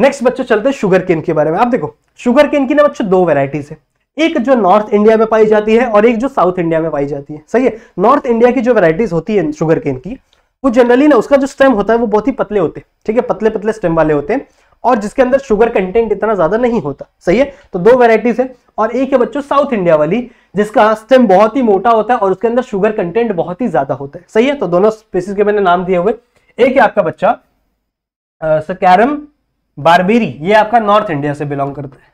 नेक्स्ट बच्चों चलते शुगर केन के बारे में आप देखो शुगर केन की ना बच्चों दो वेराइटीज है एक जो नॉर्थ इंडिया में पाई जाती है और एक जो साउथ इंडिया में पाई जाती है सही है नॉर्थ इंडिया की जो वेराइटीज होती है शुगर केन की वो जनरली ना उसका जो स्टेम होता है वो बहुत ही पतले होते हैं ठीक है पतले पतले स्टेम वाले होते हैं और जिसके अंदर शुगर कंटेंट इतना ज्यादा नहीं होता सही है तो दो वेराइटीज है और एक है बच्चों साउथ इंडिया वाली जिसका स्टेम बहुत ही मोटा होता है और उसके अंदर शुगर कंटेंट बहुत ही ज्यादा होता है सही है तो दोनों स्पेसिस के मैंने नाम दिए हुए एक है आपका बच्चा सकैरम बारबेरी ये आपका नॉर्थ इंडिया से बिलोंग करता है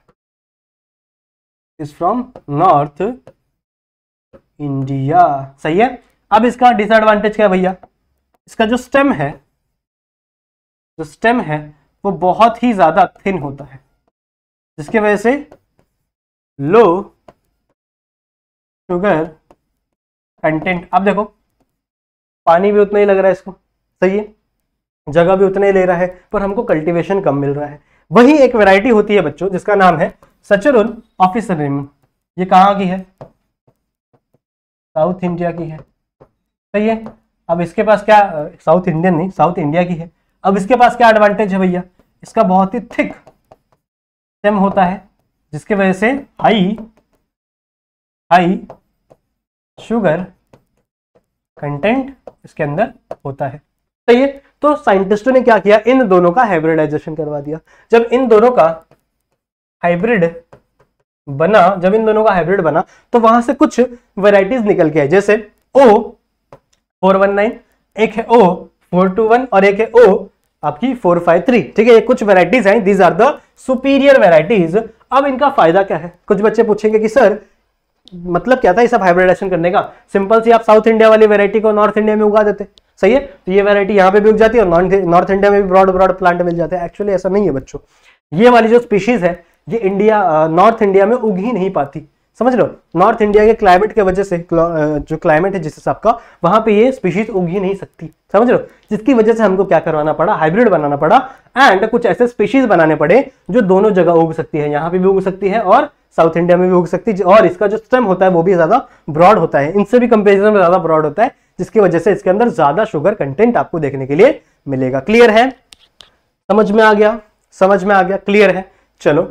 इज फ्रॉम नॉर्थ इंडिया सही है अब इसका डिसएडवांटेज क्या है भैया इसका जो स्टेम है जो स्टेम है वो बहुत ही ज़्यादा थिन होता है जिसकी वजह से लो शुगर कंटेंट अब देखो पानी भी उतना ही लग रहा है इसको सही है जगह भी उतना ही ले रहा है पर हमको कल्टीवेशन कम मिल रहा है वही एक वैरायटी होती है बच्चों जिसका नाम है सचरुल ऑफिस ये कहाँ की है साउथ इंडिया की है सही है अब इसके पास क्या साउथ इंडियन नहीं साउथ इंडिया की है अब इसके पास क्या एडवांटेज है भैया इसका बहुत ही थिक स्टेम होता है जिसके वजह से हाई हाई शुगर कंटेंट इसके अंदर होता है सही है तो साइंटिस्टों ने क्या किया इन दोनों का हाइब्रिडाइजेशन करवा दिया जब इन दोनों का हाइब्रिड बना जब इन दोनों का हाइब्रिड बना तो वहां से कुछ वेराइटीज निकल के आए जैसे ओ फोर वन नाइन एक है ओ फोर टू वन और एक है ओ आपकी फोर फाइव थ्री ठीक है ये कुछ वेराइटीज हैं these are the superior varieties अब इनका फायदा क्या है कुछ बच्चे पूछेंगे कि सर मतलब क्या था ये सब हाइब्रिडाइजेशन करने का सिंपल सी आप साउथ इंडिया वाली वेरायटी को नॉर्थ इंडिया में उगा देते सही है तो ये वेरायटी यहाँ पे भी उग जाती है और नॉर्थ इंडिया में भी ब्रॉड ब्रॉड प्लांट मिल जाते हैं एक्चुअली ऐसा नहीं है बच्चों ये वाली जो स्पीशीज है ये इंडिया नॉर्थ इंडिया में उग ही नहीं पाती समझ लो नॉर्थ इंडिया के क्लाइमेट के वजह से जो क्लाइमेट है जिस हिसाब का वहां पे ये स्पीशीज उग ही नहीं सकती समझ लो जिसकी वजह से हमको क्या करवाना पड़ा हाइब्रिड बनाना पड़ा एंड कुछ ऐसे स्पीशीज बनाने पड़े जो दोनों जगह उग सकती है यहाँ पे भी उग सकती है और साउथ इंडिया में भी उग सकती है और इसका जो स्टेम होता है वो भी ज्यादा ब्रॉड होता है इनसे भी कंपेरिजन में ज्यादा ब्रॉड होता है जिसकी वजह से इसके अंदर ज्यादा शुगर कंटेंट आपको देखने के लिए मिलेगा क्लियर है समझ में आ गया समझ में आ गया क्लियर है चलो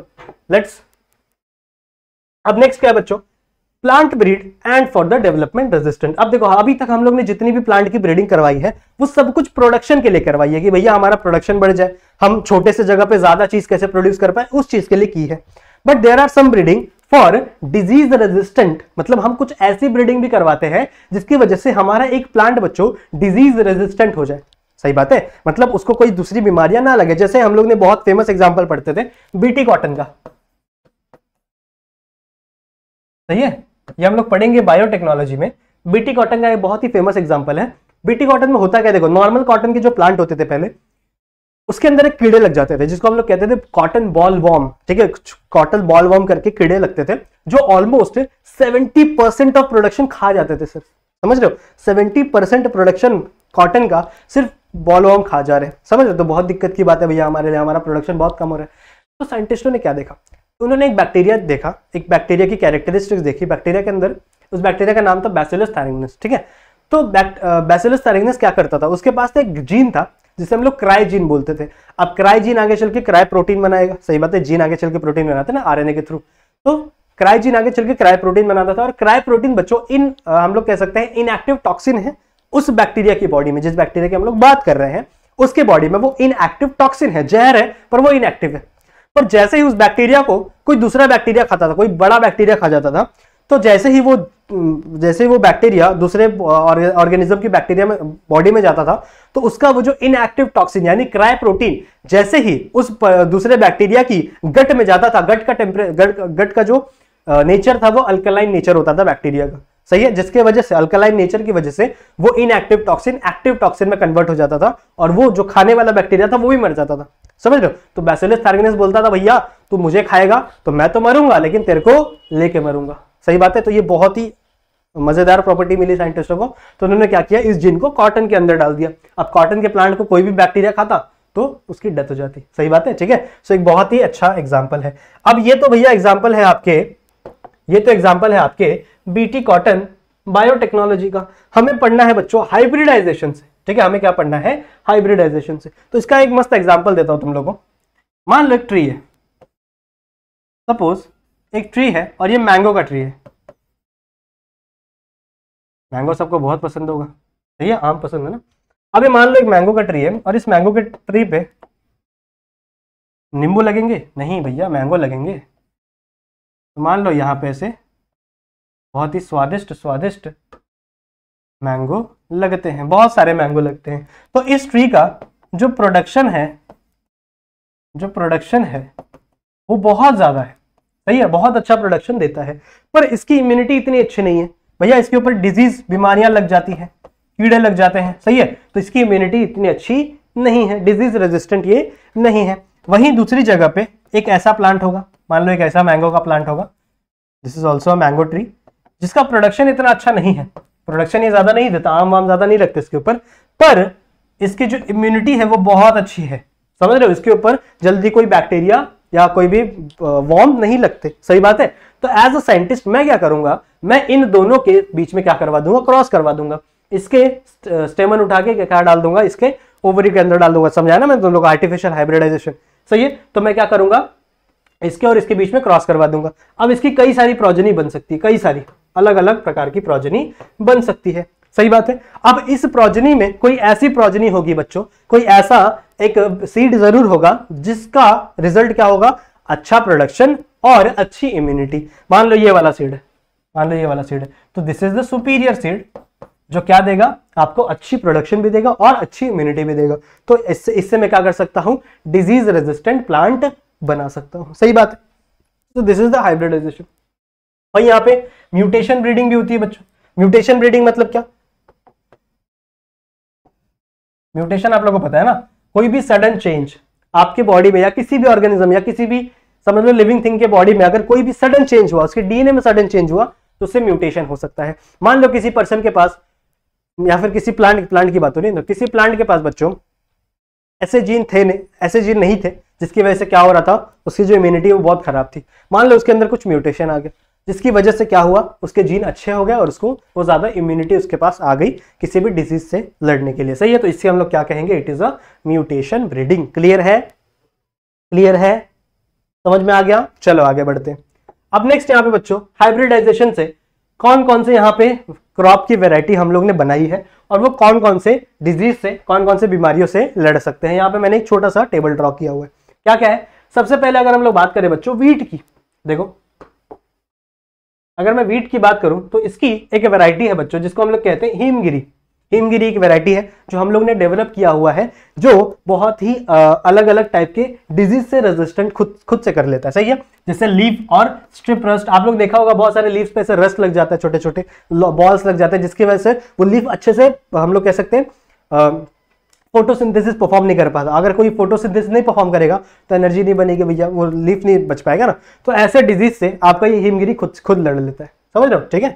लेट्स अब नेक्स्ट क्या है बच्चों plant breed and for the development resistant अब देखो अभी तक हम लोग ने जितनी भी प्लांट की ब्रीडिंग करवाई है वो सब कुछ प्रोडक्शन के लिए करवाई है कि भैया हमारा प्रोडक्शन बढ़ जाए हम छोटे से जगह पे ज्यादा चीज कैसे प्रोड्यूस कर पाए उस चीज के लिए की है but there are some breeding for disease resistant मतलब हम कुछ ऐसी ब्रीडिंग भी करवाते हैं जिसकी वजह से हमारा एक प्लांट बच्चों डिजीज रेजिस्टेंट हो जाए सही बात है मतलब उसको कोई दूसरी बीमारियां ना लगे जैसे हम लोग ने बहुत फेमस एग्जाम्पल पढ़ते थे बीटी कॉटन का सही है ये हम लोग पढ़ेंगे बायोटेक्नोलॉजी में बीटी कॉटन का एक बहुत ही फेमस एग्जाम्पल है बीटी कॉटन में होता क्या देखो नॉर्मल कॉटन के जो प्लांट होते थे पहले उसके अंदर एक कीड़े लग जाते थे जिसको हम लोग कहते थे कॉटन बॉल वॉर्म ठीक है कॉटन बॉल वॉर्म करके कीड़े लगते थे जो almost seventy percent of production खा जाते थे सिर्फ समझ रहे हो सेवेंटी परसेंट प्रोडक्शन कॉटन का सिर्फ बॉल वॉर्म खा जा रहे हैं समझ रहे हो तो बहुत दिक्कत की बात है भैया हमारे लिए हमारा प्रोडक्शन बहुत कम हो रहा है तो साइंटिस्टों ने क्या देखा उन्होंने एक बैक्टीरिया देखा एक बैक्टीरिया की कैरेक्टरिस्टिक्स देखी बैक्टीरिया के अंदर उस बैक्टीरिया का नाम था बैसेलस थैरिंगस ठीक है तो बैसेलस थैरिंगस क्या करता था उसके पास एक जीन था जिसे हम लोग क्राई जीन बोलते थे अब क्राई जीन आगे चल के क्राई प्रोटीन बनाएगा सही बात है जीन आगे चल के प्रोटीन बनाते ना आरएनए के थ्रू तो क्राई जीन आगे चल के क्राई प्रोटीन बनाता था और क्राई प्रोटीन बच्चों इन हम लोग कह सकते हैं इनएक्टिव टॉक्सिन है उस बैक्टीरिया की बॉडी में जिस बैक्टीरिया की हम लोग बात कर रहे हैं उसके बॉडी में वो इनएक्टिव टॉक्सिन है जहर है पर वो इनएक्टिव है पर जैसे ही उस बैक्टीरिया को कोई दूसरा बैक्टीरिया खाता था कोई बड़ा बैक्टीरिया खा जाता था तो जैसे ही वो जैसे ही वो बैक्टीरिया दूसरे ऑर्गेनिज्म की बैक्टीरिया में बॉडी में जाता था तो उसका वो जो इनएक्टिव टॉक्सिन यानी क्राय प्रोटीन जैसे ही उस दूसरे बैक्टीरिया की गट में जाता था गट का टेम्परे गट, गट का जो नेचर था वो अल्कलाइन नेचर होता था बैक्टीरिया का सही है जिसके वजह से अल्कलाइन नेचर की वजह से वो इनएक्टिव टॉक्सिन एक्टिव टॉक्सिन में कन्वर्ट हो जाता था और वो जो खाने वाला बैक्टीरिया था वो भी मर जाता था समझ रहे हो तो बैसेलिस थार्गिनस बोलता था भैया तू मुझे खाएगा तो मैं तो मरूंगा लेकिन तेरे को लेके मरूंगा सही बात है तो ये बहुत ही मजेदार प्रॉपर्टी मिली साइंटिस्टों को तो उन्होंने क्या किया इस जिन को कॉटन के अंदर डाल दिया अब कॉटन के प्लांट को कोई भी बैक्टीरिया खाता तो उसकी डेथ हो जाती सही बात है ठीक है सो एक बहुत ही अच्छा एग्जाम्पल है अब ये तो भैया एग्जाम्पल है आपके ये तो एग्जाम्पल है आपके बीटी कॉटन बायोटेक्नोलॉजी का हमें पढ़ना है बच्चों हाइब्रिडाइजेशन से ठीक है हमें क्या पढ़ना है हाइब्रिडाइजेशन से तो इसका एक मस्त एग्जाम्पल देता हूँ तुम लोगों मान लो एक ट्री है सपोज एक ट्री है और ये मैंगो का ट्री है मैंगो सबको बहुत पसंद होगा सही है आम पसंद है ना अभी मान लो एक मैंगो का ट्री है और इस मैंगो के ट्री पे नींबू लगेंगे नहीं भैया मैंगो लगेंगे तो मान लो यहाँ पे ऐसे बहुत ही स्वादिष्ट स्वादिष्ट मैंगो लगते हैं बहुत सारे मैंगो लगते हैं तो इस ट्री का जो प्रोडक्शन है जो प्रोडक्शन है वो बहुत ज़्यादा है सही है बहुत अच्छा प्रोडक्शन देता है पर इसकी इम्यूनिटी इतनी अच्छी नहीं है भैया इसके ऊपर डिजीज बीमारियां लग जाती है कीड़े लग जाते हैं सही है तो इसकी इम्यूनिटी इतनी अच्छी नहीं है डिजीज रेजिस्टेंट ये नहीं है वहीं दूसरी जगह पे एक ऐसा प्लांट होगा मान लो एक ऐसा मैंगो का प्लांट होगा this is also mango tree जिसका प्रोडक्शन इतना अच्छा नहीं है प्रोडक्शन ये ज़्यादा नहीं देता आम वाम ज़्यादा नहीं लगते इसके ऊपर पर इसकी जो इम्यूनिटी है वो बहुत अच्छी है समझ रहे हो इसके ऊपर जल्दी कोई बैक्टीरिया या कोई भी वॉर्म नहीं लगते सही बात है तो एज अ साइंटिस्ट मैं क्या करूंगा मैं इन दोनों के बीच में क्या करवा दूंगा क्रॉस करवा दूंगा इसके स्टेमन उठा के क्या डाल दूंगा इसके ओवरी के अंदर डाल दूंगा समझा ना मैं दोनों का आर्टिफिशियल हाइब्रिडाइजेशन सही है तो मैं क्या करूंगा इसके और इसके बीच में क्रॉस करवा दूंगा अब इसकी कई सारी प्रोजनी बन सकती है कई सारी अलग अलग प्रकार की प्रोजनी बन सकती है सही बात है अब इस प्रोजनी में कोई ऐसी प्रोजनी होगी बच्चों कोई ऐसा एक सीड जरूर होगा जिसका रिजल्ट क्या होगा अच्छा प्रोडक्शन और अच्छी इम्यूनिटी मान लो ये वाला सीड है मान लो ये वाला सीड है तो this is the superior seed जो क्या देगा आपको अच्छी प्रोडक्शन भी देगा और अच्छी इम्यूनिटी भी देगा तो इससे इससे मैं क्या कर सकता हूं डिजीज रेजिस्टेंट प्लांट बना सकता हूं सही बात है तो दिस इज द हाइब्रिडाइजेशन और यहां पे म्यूटेशन ब्रीडिंग भी होती है बच्चों म्यूटेशन ब्रीडिंग मतलब क्या म्यूटेशन आप लोगों को पता है ना कोई भी सडन चेंज आपके बॉडी में या किसी भी ऑर्गेनिज्म या किसी भी समझ लो लिविंग थिंग के बॉडी में अगर कोई भी सडन चेंज हुआ उसके डीएनए में सडन चेंज हुआ तो उससे म्यूटेशन हो सकता है मान लो किसी पर्सन के पास या फिर किसी प्लांट प्लांट की बात हो रही है किसी प्लांट के पास बच्चों ऐसे जीन थे ऐसे जीन नहीं थे जिसकी वजह से क्या हो रहा था उसकी जो इम्यूनिटी वो बहुत खराब थी मान लो उसके अंदर कुछ म्यूटेशन आ गया जिसकी वजह से क्या हुआ उसके जीन अच्छे हो गए और उसको वो ज़्यादा इम्यूनिटी उसके पास आ गई किसी भी डिजीज से लड़ने के लिए सही है तो इससे हम लोग क्या कहेंगे it is a mutation breeding clear है क्लियर है समझ में आ गया चलो आगे बढ़ते अब नेक्स्ट यहाँ पे बच्चों हाइब्रिडाइजेशन से कौन कौन से यहाँ पे क्रॉप की वेराइटी हम लोग ने बनाई है और वो कौन कौन से डिजीज से कौन कौन से बीमारियों से लड़ सकते हैं यहाँ पे मैंने एक छोटा सा टेबल ड्रॉ किया हुआ है क्या क्या है सबसे पहले अगर हम लोग बात करें बच्चों वीट की देखो अगर मैं वीट की बात करूं तो इसकी एक वैरायटी है बच्चों जिसको हम लोग कहते हैं हिमगिरी हिमगिरी एक वैरायटी है जो हम लोग ने डेवलप किया हुआ है जो बहुत ही आ, अलग अलग टाइप के डिजीज से रेजिस्टेंट खुद खुद से कर लेता है सही है जैसे लीफ और स्ट्रिप रस्ट आप लोग देखा होगा बहुत सारे लीव्स पे ऐसे रस्ट लग जाता है छोटे छोटे बॉल्स लग जाते हैं जिसकी वजह से वो लीफ अच्छे से हम लोग कह सकते हैं फोटोसिंथेसिस परफॉर्म नहीं कर पाता अगर कोई फोटोसिंथेसिस नहीं परफॉर्म करेगा तो एनर्जी नहीं बनेगी भैया वो लीफ नहीं बच पाएगा ना तो ऐसे डिजीज से आपका ये हिमगिरी खुद खुद लड़ लेता है समझ लो ठीक है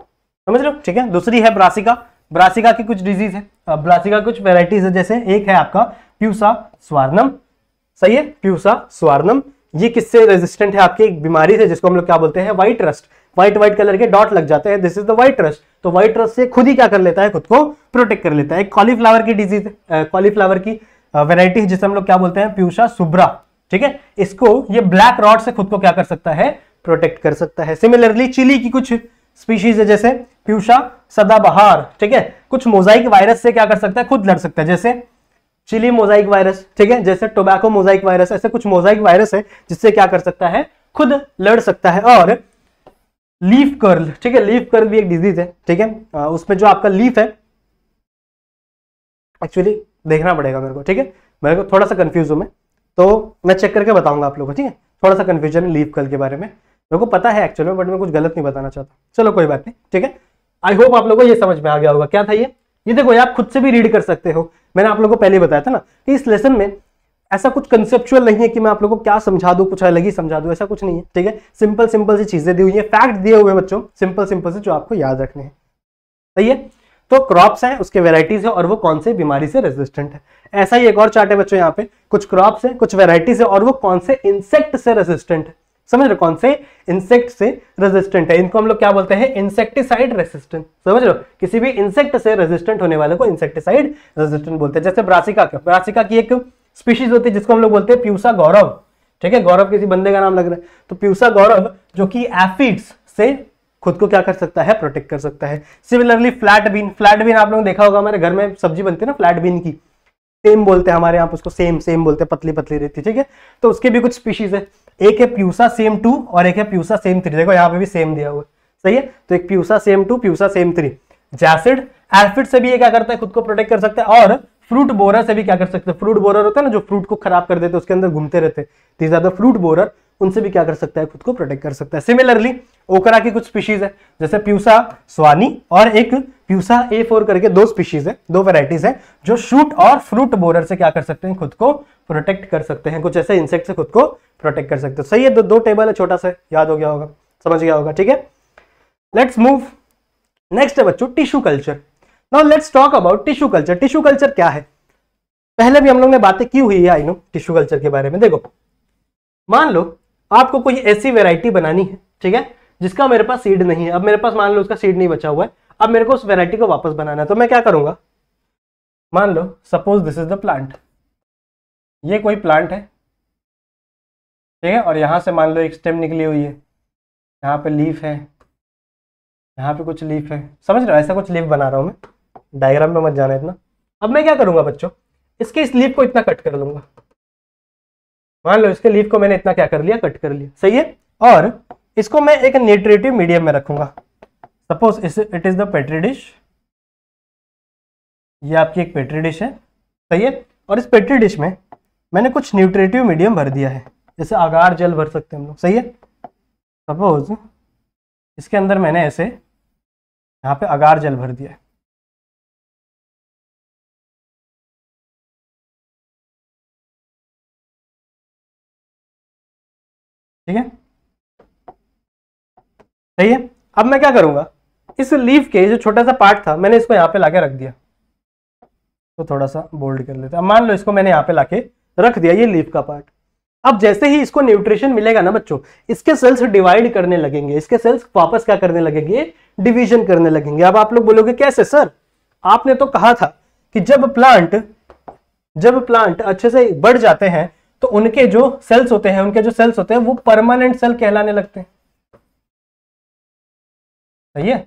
समझ लो ठीक है दूसरी है ब्रासिका ब्रासिका की कुछ डिजीज है ब्रासिका कुछ वेराइटीज है जैसे एक है आपका प्यूसा स्वर्णम सही है प्यूसा स्वर्णम ये किससे रेजिस्टेंट है आपकी एक बीमारी से जिसको हम लोग क्या बोलते हैं white rust white white colour के डॉट लग जाते हैं दिस इज द व्हाइट रस तो व्हाइट रस से खुद ही क्या कर लेता है खुद को प्रोटेक्ट कर लेता है कॉलीफ्लावर की डिजीज कॉलीफ्लावर की वेराइटी जिसे हम लोग क्या बोलते हैं प्यूशा सुब्रा ठीक है इसको ये ब्लैक रॉड से खुद को क्या कर सकता है प्रोटेक्ट कर सकता है सिमिलरली चिली की कुछ स्पीशीज है जैसे प्यूषा सदाबहार ठीक है कुछ मोजाइक वायरस से क्या कर सकता है खुद लड़ सकता है जैसे चिली मोजाइक वायरस ठीक है जैसे टोबैको मोजाइक वायरस ऐसे कुछ मोजाइक वायरस है जिससे क्या कर सकता है खुद लड़ सकता है और लीफ कर्ल ठीक है लीफ कर्ल भी एक डिजीज है ठीक है उसमें जो आपका लीफ है एक्चुअली देखना पड़ेगा मेरे को ठीक है मेरे को थोड़ा सा कंफ्यूज हूं मैं तो मैं चेक करके बताऊंगा आप लोगों को ठीक है थोड़ा सा कंफ्यूजन है लीफ कर्ल के बारे में मेरे को पता है एक्चुअली में बट मैं कुछ गलत नहीं बताना चाहता चलो कोई बात नहीं ठीक है आई होप आप लोगों को ये समझ में आ गया होगा क्या था ये ये देखो आप खुद से भी रीड कर सकते हो मैंने आप लोगों को पहले बताया था ना कि इस लेसन में ऐसा कुछ कंसेप्चुअल नहीं है कि मैं आप लोगों को क्या समझा दू कुछ अलग ही समझा दू ऐसा कुछ नहीं है ठीक है सिंपल सिंपल सी चीजें दी हुई है फैक्ट दिए हुए बच्चों सिंपल सिंपल से जो आपको याद रखने हैं सही है तो क्रॉप्स हैं उसके वेराइटीज है और वो कौन से बीमारी से रेजिस्टेंट है ऐसा ही एक और चार्ट है बच्चों यहाँ पे कुछ क्रॉप्स हैं कुछ वेराइटीज है और वो कौन से इंसेक्ट से रेजिस्टेंट है समझ रहे कौन से इंसेक्ट से रेजिस्टेंट है इनको हम लोग क्या बोलते हैं इंसेक्टिसाइड रेसिस्टेंट समझ लो किसी भी इंसेक्ट से रेजिस्टेंट होने वाले को इंसेक्टिसाइड रेजिस्टेंट बोलते हैं जैसे ब्रासिका का ब्रासिका की एक स्पीशीज होती है जिसको हम लोग बोलते हैं प्यूसा गौरव ठीक है गौरव किसी बंदे का नाम लग रहा है तो प्यूसा गौरव जो कि एफिड्स से खुद को क्या कर सकता है प्रोटेक्ट कर सकता है similarly flat bean flat bean आप ने देखा होगा हमारे घर में सब्जी बनती है ना फ्लैट बीन की सेम बोलते हैं हमारे यहाँ उसको सेम सेम बोलते हैं पतली पतली रहती है ठीक है तो उसके भी कुछ स्पीशीज है एक है प्यूसा सेम टू और एक है प्यूसा सेम थ्री देखो यहाँ पे भी सेम दिया हुआ सही है तो एक Pusa Sem two Pusa Sem three jassid aphid से भी ये क्या करता है खुद को प्रोटेक्ट कर सकता है और फ्रूट बोरर से भी क्या कर सकते हैं फ्रूट बोरर होता है ना जो फ्रूट को खराब कर देते हैं उसके अंदर घूमते रहते हैं तो ज्यादा फ्रूट बोरर उनसे भी क्या कर सकता है खुद को प्रोटेक्ट कर सकता है सिमिलरली ओकरा की कुछ स्पीशीज है जैसे प्यूसा स्वानी और एक प्यूसा ए फोर करके दो स्पीशीज है दो वेराइटीज है जो शूट और फ्रूट बोरर से क्या कर सकते हैं खुद को प्रोटेक्ट कर सकते हैं कुछ ऐसे इंसेक्ट से खुद को प्रोटेक्ट कर सकते हैं सही है दो, दो टेबल है छोटा सा याद हो गया होगा समझ गया होगा ठीक है लेट्स मूव नेक्स्ट है बच्चों tissue culture now let's talk about tissue culture tissue culture क्या है पहले भी हम लोग ने बातें की हुई है आई नो टिश्यू कल्चर के बारे में देखो मान लो आपको कोई ऐसी वेराइटी बनानी है ठीक है जिसका मेरे पास सीड नहीं है अब मेरे पास मान लो उसका सीड नहीं बचा हुआ है अब मेरे को उस वेराइटी को वापस बनाना है तो मैं क्या करूंगा मान लो suppose this is the plant ये कोई प्लांट है ठीक है और यहां से मान लो एक स्टेम निकली हुई है यहाँ पे लीफ है यहाँ पे कुछ लीफ है समझ रहे हो ऐसा कुछ लीफ बना रहा हूँ मैं डायग्राम में मत जाना इतना अब मैं क्या करूँगा बच्चों इसके इस लीफ को इतना कट कर लूंगा मान लो इसके लीफ को मैंने इतना क्या कर लिया कट कर लिया सही है और इसको मैं एक न्यूट्रेटिव मीडियम में रखूंगा suppose it is the petri dish ये आपकी एक पेट्री डिश है सही है और इस पेट्री डिश में मैंने कुछ न्यूट्रेटिव मीडियम भर दिया है जैसे आगार जल भर सकते हैं हम लोग सही है सपोज इसके अंदर मैंने ऐसे यहाँ पे आगार जल भर दिया है ठीक है सही है अब मैं क्या करूंगा इस लीफ के जो छोटा सा पार्ट था मैंने इसको यहां पे लाके रख दिया तो थोड़ा सा बोल्ड कर लेते हैं मान लो इसको मैंने यहां पे लाके रख दिया ये लीफ का पार्ट अब जैसे ही इसको न्यूट्रिशन मिलेगा ना बच्चों इसके सेल्स डिवाइड करने लगेंगे इसके सेल्स वापस क्या करने लगेंगे डिवीजन करने लगेंगे अब आप लोग बोलोगे कैसे सर आपने तो कहा था कि जब प्लांट जब प्लांट अच्छे से बढ़ जाते हैं तो उनके जो सेल्स होते हैं उनके जो सेल्स होते हैं वो परमानेंट सेल कहलाने लगते हैं सही है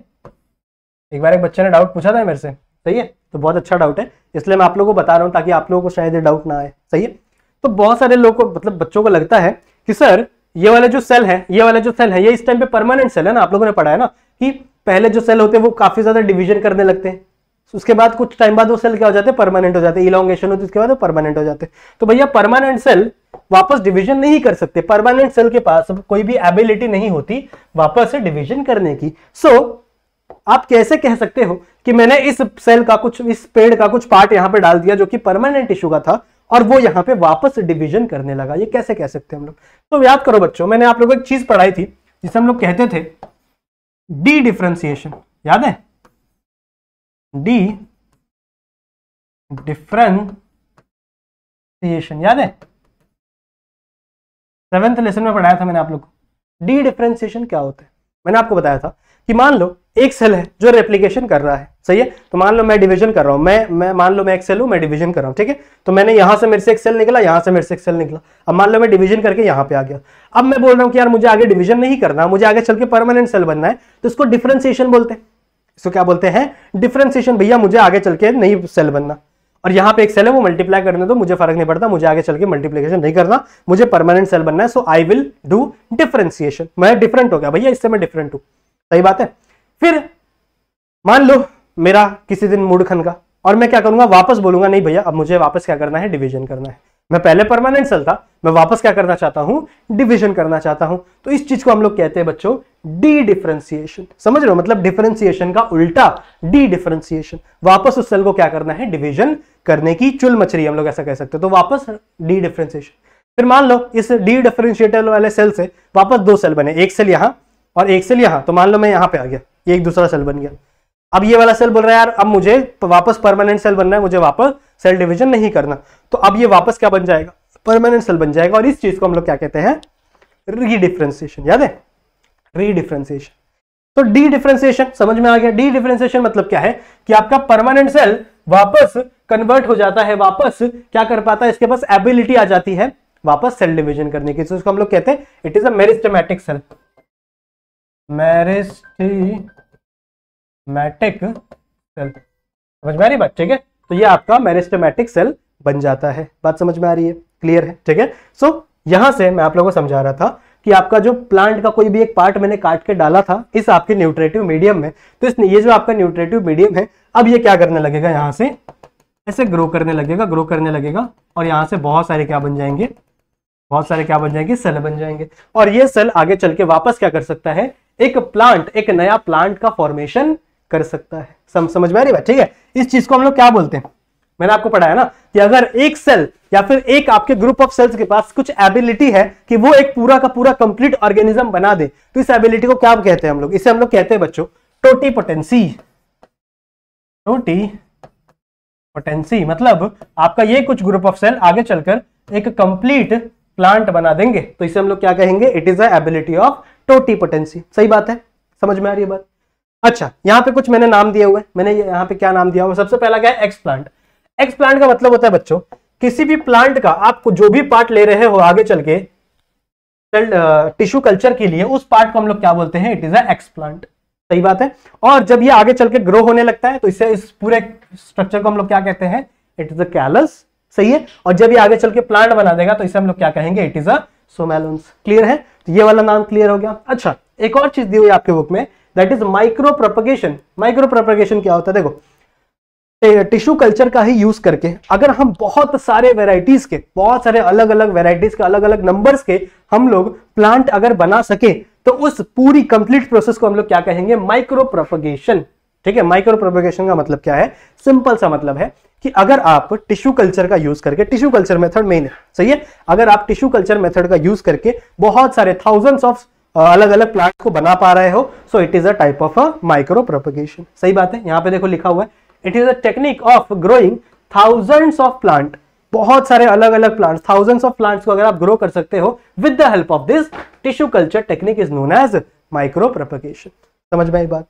एक बार एक बच्चे ने डाउट पूछा था मेरे से सही है तो बहुत अच्छा डाउट है इसलिए मैं आप लोगों को बता रहा हूं ताकि आप लोगों को शायद ये डाउट ना आए सही है तो बहुत सारे लोग को मतलब बच्चों को लगता है कि सर ये वाले जो सेल है ये वाले जो सेल है ये इस टाइम पे परमानेंट सेल है ना आप लोगों ने पढ़ा है ना कि पहले जो सेल होते हैं वो काफी ज्यादा डिविजन करने लगते हैं तो उसके बाद कुछ टाइम बाद वो सेल क्या हो जाते हैं परमानेंट हो जाते हैं इलांगेशन होती है उसके बाद वो परमानेंट हो जाते हैं तो भैया परमानेंट सेल वापस डिवीजन नहीं कर सकते परमानेंट सेल के पास कोई भी एबिलिटी नहीं होती वापस से डिवीजन करने की सो so, आप कैसे कह सकते हो कि मैंने इस सेल का कुछ इस पेड़ का कुछ पार्ट यहां पर डाल दिया जो कि परमानेंट इशू का था और वो यहां पर वापस डिविजन करने लगा ये कैसे कह सकते हम लोग तो याद करो बच्चों मैंने आप लोगों को एक चीज पढ़ाई थी जिसे हम लोग कहते थे डी डिफ्रेंसिएशन याद है डी डिफ्रेंसिएशन याद है सेवेंथ लेसन में पढ़ाया था मैंने आप लोग को डी डिफ्रेंसिएशन क्या होता है मैंने आपको बताया था कि मान लो एक सेल है जो रेप्लीकेशन कर रहा है सही है तो मान लो मैं डिवीजन कर रहा हूं मैं मैं मान लो मैं एक सेल हूं मैं डिवीजन कर रहा हूं ठीक है तो मैंने यहां से मेरे से एक सेल निकला यहां से मेरे से एक सेल निकला अब मान लो मैं डिवीजन करके यहां पे आ गया अब मैं बोल रहा हूं कि यार मुझे आगे डिवीजन नहीं करना मुझे आगे चल के परमानेंट सेल बनना है तो इसको डिफ्रेंसिएशन बोलते हैं इसको क्या बोलते हैं डिफ्रेंसिएशन भैया मुझे आगे चल के नहीं सेल बनना और यहां पे एक सेल है वो मल्टीप्लाई करने दो मुझे फर्क नहीं पड़ता मुझे आगे चल के मल्टीप्लीकेशन नहीं करना मुझे परमानेंट सेल बनना है so I will do differentiation मैं डिफरेंट हो गया भैया इससे मैं डिफरेंट हूं सही बात है फिर मान लो मेरा किसी दिन मूड खन का और मैं क्या करूंगा वापस बोलूंगा नहीं भैया अब मुझे वापस क्या करना है डिवीजन करना है मैं पहले परमानेंट सेल था मैं वापस क्या करना चाहता हूं डिवीजन करना चाहता हूं तो इस चीज को हम लोग कहते हैं बच्चों डी डिफ्रेंसिएशन समझ रहे हो मतलब डिफ्रेंसिएशन का उल्टा डी डिफ्रेंसिएशन वापस उस सेल को क्या करना है डिवीजन करने की चुल मच रही है हम लोग ऐसा कह सकते हैं तो वापस डी डिफ्रेंसिएशन फिर मान लो इस डी डिफ्रेंशिएटर वाले सेल से वापस दो सेल बने एक सेल यहां और एक सेल यहां तो मान लो मैं यहां पे आ गया एक दूसरा सेल बन गया अब ये वाला सेल बोल रहा है यार अब मुझे वापस परमानेंट सेल बनना है मुझे वापस सेल डिवीजन नहीं करना तो अब ये वापस क्या बन जाएगा परमानेंट सेल बन जाएगा और इस चीज को हम लोग क्या कहते हैं रीडिफ्रेंसिएशन याद है री डिफ्रेंसिएशन तो डी डिफ्रेंसिएशन समझ में आ गया डी डिफ्रेंसिएशन मतलब क्या है कि आपका परमानेंट सेल वापस कन्वर्ट हो जाता है वापस क्या कर पाता है इसके पास एबिलिटी आ जाती है वापस सेल डिवीजन करने की तो इसको हम लोग कहते हैं it is a meristematic cell meristematic cell समझ में आ रही बात ठीक है तो ये आपका मेरिस्टमैटिक सेल बन जाता है बात समझ में आ रही है क्लियर है ठीक है सो so, यहां से मैं आप लोगों को समझा रहा था कि आपका जो प्लांट का कोई भी एक पार्ट मैंने काट के डाला था इस आपके न्यूट्रेटिव मीडियम में तो इस ये जो आपका न्यूट्रेटिव मीडियम है अब ये क्या करने लगेगा यहाँ से ऐसे ग्रो करने लगेगा ग्रो करने लगेगा और यहाँ से बहुत सारे क्या बन जाएंगे बहुत सारे क्या बन जाएंगे सेल बन जाएंगे और ये सेल आगे चल के वापस क्या कर सकता है एक प्लांट एक नया प्लांट का फॉर्मेशन कर सकता है सम, समझ में आ रही बात ठीक है इस चीज को हम लोग क्या बोलते हैं मैंने आपको पढ़ाया ना कि अगर एक सेल या फिर एक आपके ग्रुप ऑफ सेल्स के पास कुछ एबिलिटी है कि वो एक पूरा का पूरा कंप्लीट ऑर्गेनिज्म बना दे तो इस एबिलिटी को क्या कहते हैं हम लोग इसे हम लोग कहते हैं बच्चों टोटी पोटेंसी टोटी पोटेंसी मतलब आपका ये कुछ ग्रुप ऑफ सेल आगे चलकर एक कंप्लीट प्लांट बना देंगे तो इसे हम लोग क्या कहेंगे it is ability of totipotency सही बात है समझ में आ रही है बात अच्छा यहाँ पे कुछ मैंने नाम दिए हुए मैंने यहाँ पे क्या नाम दिया हुआ सबसे पहला क्या है एक्स प्लांट एक्स प्लांट का मतलब होता है बच्चों किसी भी प्लांट का आप जो भी पार्ट ले रहे हो आगे चल के टिश्यू कल्चर के लिए उस पार्ट को हम लोग क्या बोलते हैं इट इज अ सही बात है और जब ये आगे चल के ग्रो होने लगता है तो इससे इस पूरे स्ट्रक्चर को हम लोग क्या कहते हैं इट इज अ कैलस सही है और जब ये आगे चल के प्लांट बना देगा तो इसे हम लोग क्या कहेंगे इट इज अ क्लियर है तो ये वाला नाम क्लियर हो गया अच्छा एक और चीज दी हुई आपके बुक में that is micro propagation micro propagation क्या होता है देखो टिश्यू कल्चर का ही यूज करके अगर हम बहुत सारे वेराइटीज के बहुत सारे अलग अलग वेराइटीज के अलग अलग नंबर्स के हम लोग प्लांट अगर बना सके तो उस पूरी कंप्लीट प्रोसेस को हम लोग क्या कहेंगे माइक्रो प्रोपोगेशन ठीक है माइक्रो प्रोपोगेशन का मतलब क्या है सिंपल सा मतलब है कि अगर आप टिश्यू कल्चर का यूज करके टिश्यू कल्चर मेथड मेन है सही है अगर आप टिश्यू कल्चर मेथड का यूज करके बहुत सारे थाउजेंड्स ऑफ अलग अलग प्लांट्स को बना पा रहे हो so it is a type of a micro propagation सही बात है यहां पे देखो लिखा हुआ है it is a technique of growing thousands of plant बहुत सारे अलग अलग प्लांट्स थाउजेंड्स ऑफ प्लांट्स को अगर आप ग्रो कर सकते हो with the help of this tissue culture technique is known as micro propagation समझ में आई बात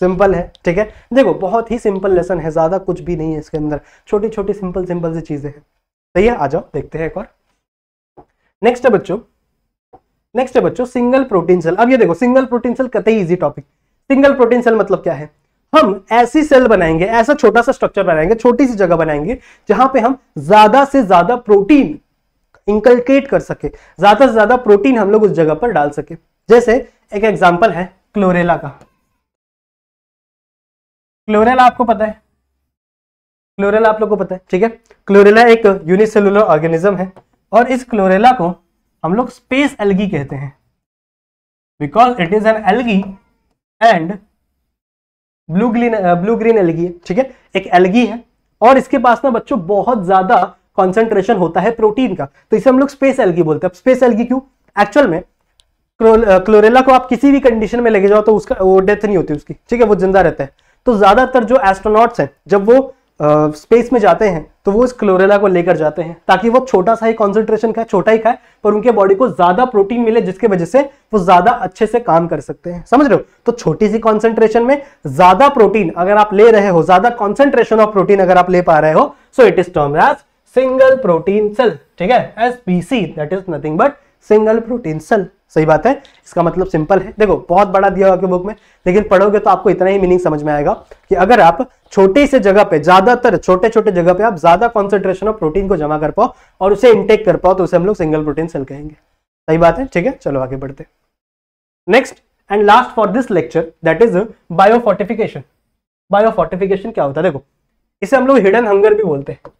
सिंपल है ठीक है देखो बहुत ही सिंपल लेसन है ज्यादा कुछ भी नहीं है इसके अंदर छोटी छोटी सिंपल सिंपल सी चीजें हैं सही है आ जाओ देखते हैं एक और नेक्स्ट है बच्चों नेक्स्ट है बच्चों सिंगल प्रोटीन सेल अब ये देखो सिंगल प्रोटीन सेल कतई easy topic single protein cell मतलब क्या है हम ऐसी सेल बनाएंगे ऐसा छोटा सा स्ट्रक्चर बनाएंगे छोटी सी जगह बनाएंगे जहां पे हम ज्यादा से ज्यादा प्रोटीन इंकल्केट कर सके ज्यादा से ज्यादा प्रोटीन हम लोग उस जगह पर डाल सके जैसे एक एग्जाम्पल है क्लोरेला का क्लोरेला आपको पता है क्लोरेला आप लोग को पता है ठीक है क्लोरेला एक यूनिसेलुलर ऑर्गेनिज्म है और इस क्लोरेला को हम लोग स्पेस एल्गी कहते हैं because it is an algae and blue green blue green algae है ठीक है एक एलगी है और इसके पास ना बच्चों बहुत ज्यादा कॉन्सेंट्रेशन होता है प्रोटीन का तो इसे हम लोग स्पेस एलगी बोलते हैं स्पेस एलगी क्यों एक्चुअल में क्लोरेला को आप किसी भी कंडीशन में लेके जाओ तो उसका वो डेथ नहीं होती उसकी ठीक है वो जिंदा रहता है तो ज्यादातर जो एस्ट्रोनॉट्स हैं जब वो स्पेस में जाते हैं तो वो इस क्लोरेला को लेकर जाते हैं ताकि वो छोटा सा ही कॉन्सेंट्रेशन खाए छोटा ही खाए पर उनके बॉडी को ज्यादा प्रोटीन मिले जिसके वजह से वो ज्यादा अच्छे से काम कर सकते हैं समझ रहे हो तो छोटी सी कॉन्सेंट्रेशन में ज्यादा प्रोटीन अगर आप ले रहे हो ज्यादा कॉन्सेंट्रेशन ऑफ प्रोटीन अगर आप ले पा रहे हो so it is term as single protein cell ठीक है S P C that is nothing but single protein cell सही बात है इसका मतलब सिंपल है देखो बहुत बड़ा दिया हुआ आपके बुक में लेकिन पढ़ोगे तो आपको इतना ही मीनिंग समझ में आएगा कि अगर आप छोटी से जगह पे ज्यादातर छोटे छोटे जगह पे आप ज्यादा कॉन्सेंट्रेशन ऑफ प्रोटीन को जमा कर पाओ और उसे इंटेक कर पाओ तो उसे हम लोग सिंगल प्रोटीन सेल कहेंगे सही बात है ठीक है चलो आगे बढ़ते next and last for this lecture that is biofortification biofortification क्या होता है देखो इसे हम लोग हिडन हंगर भी बोलते हैं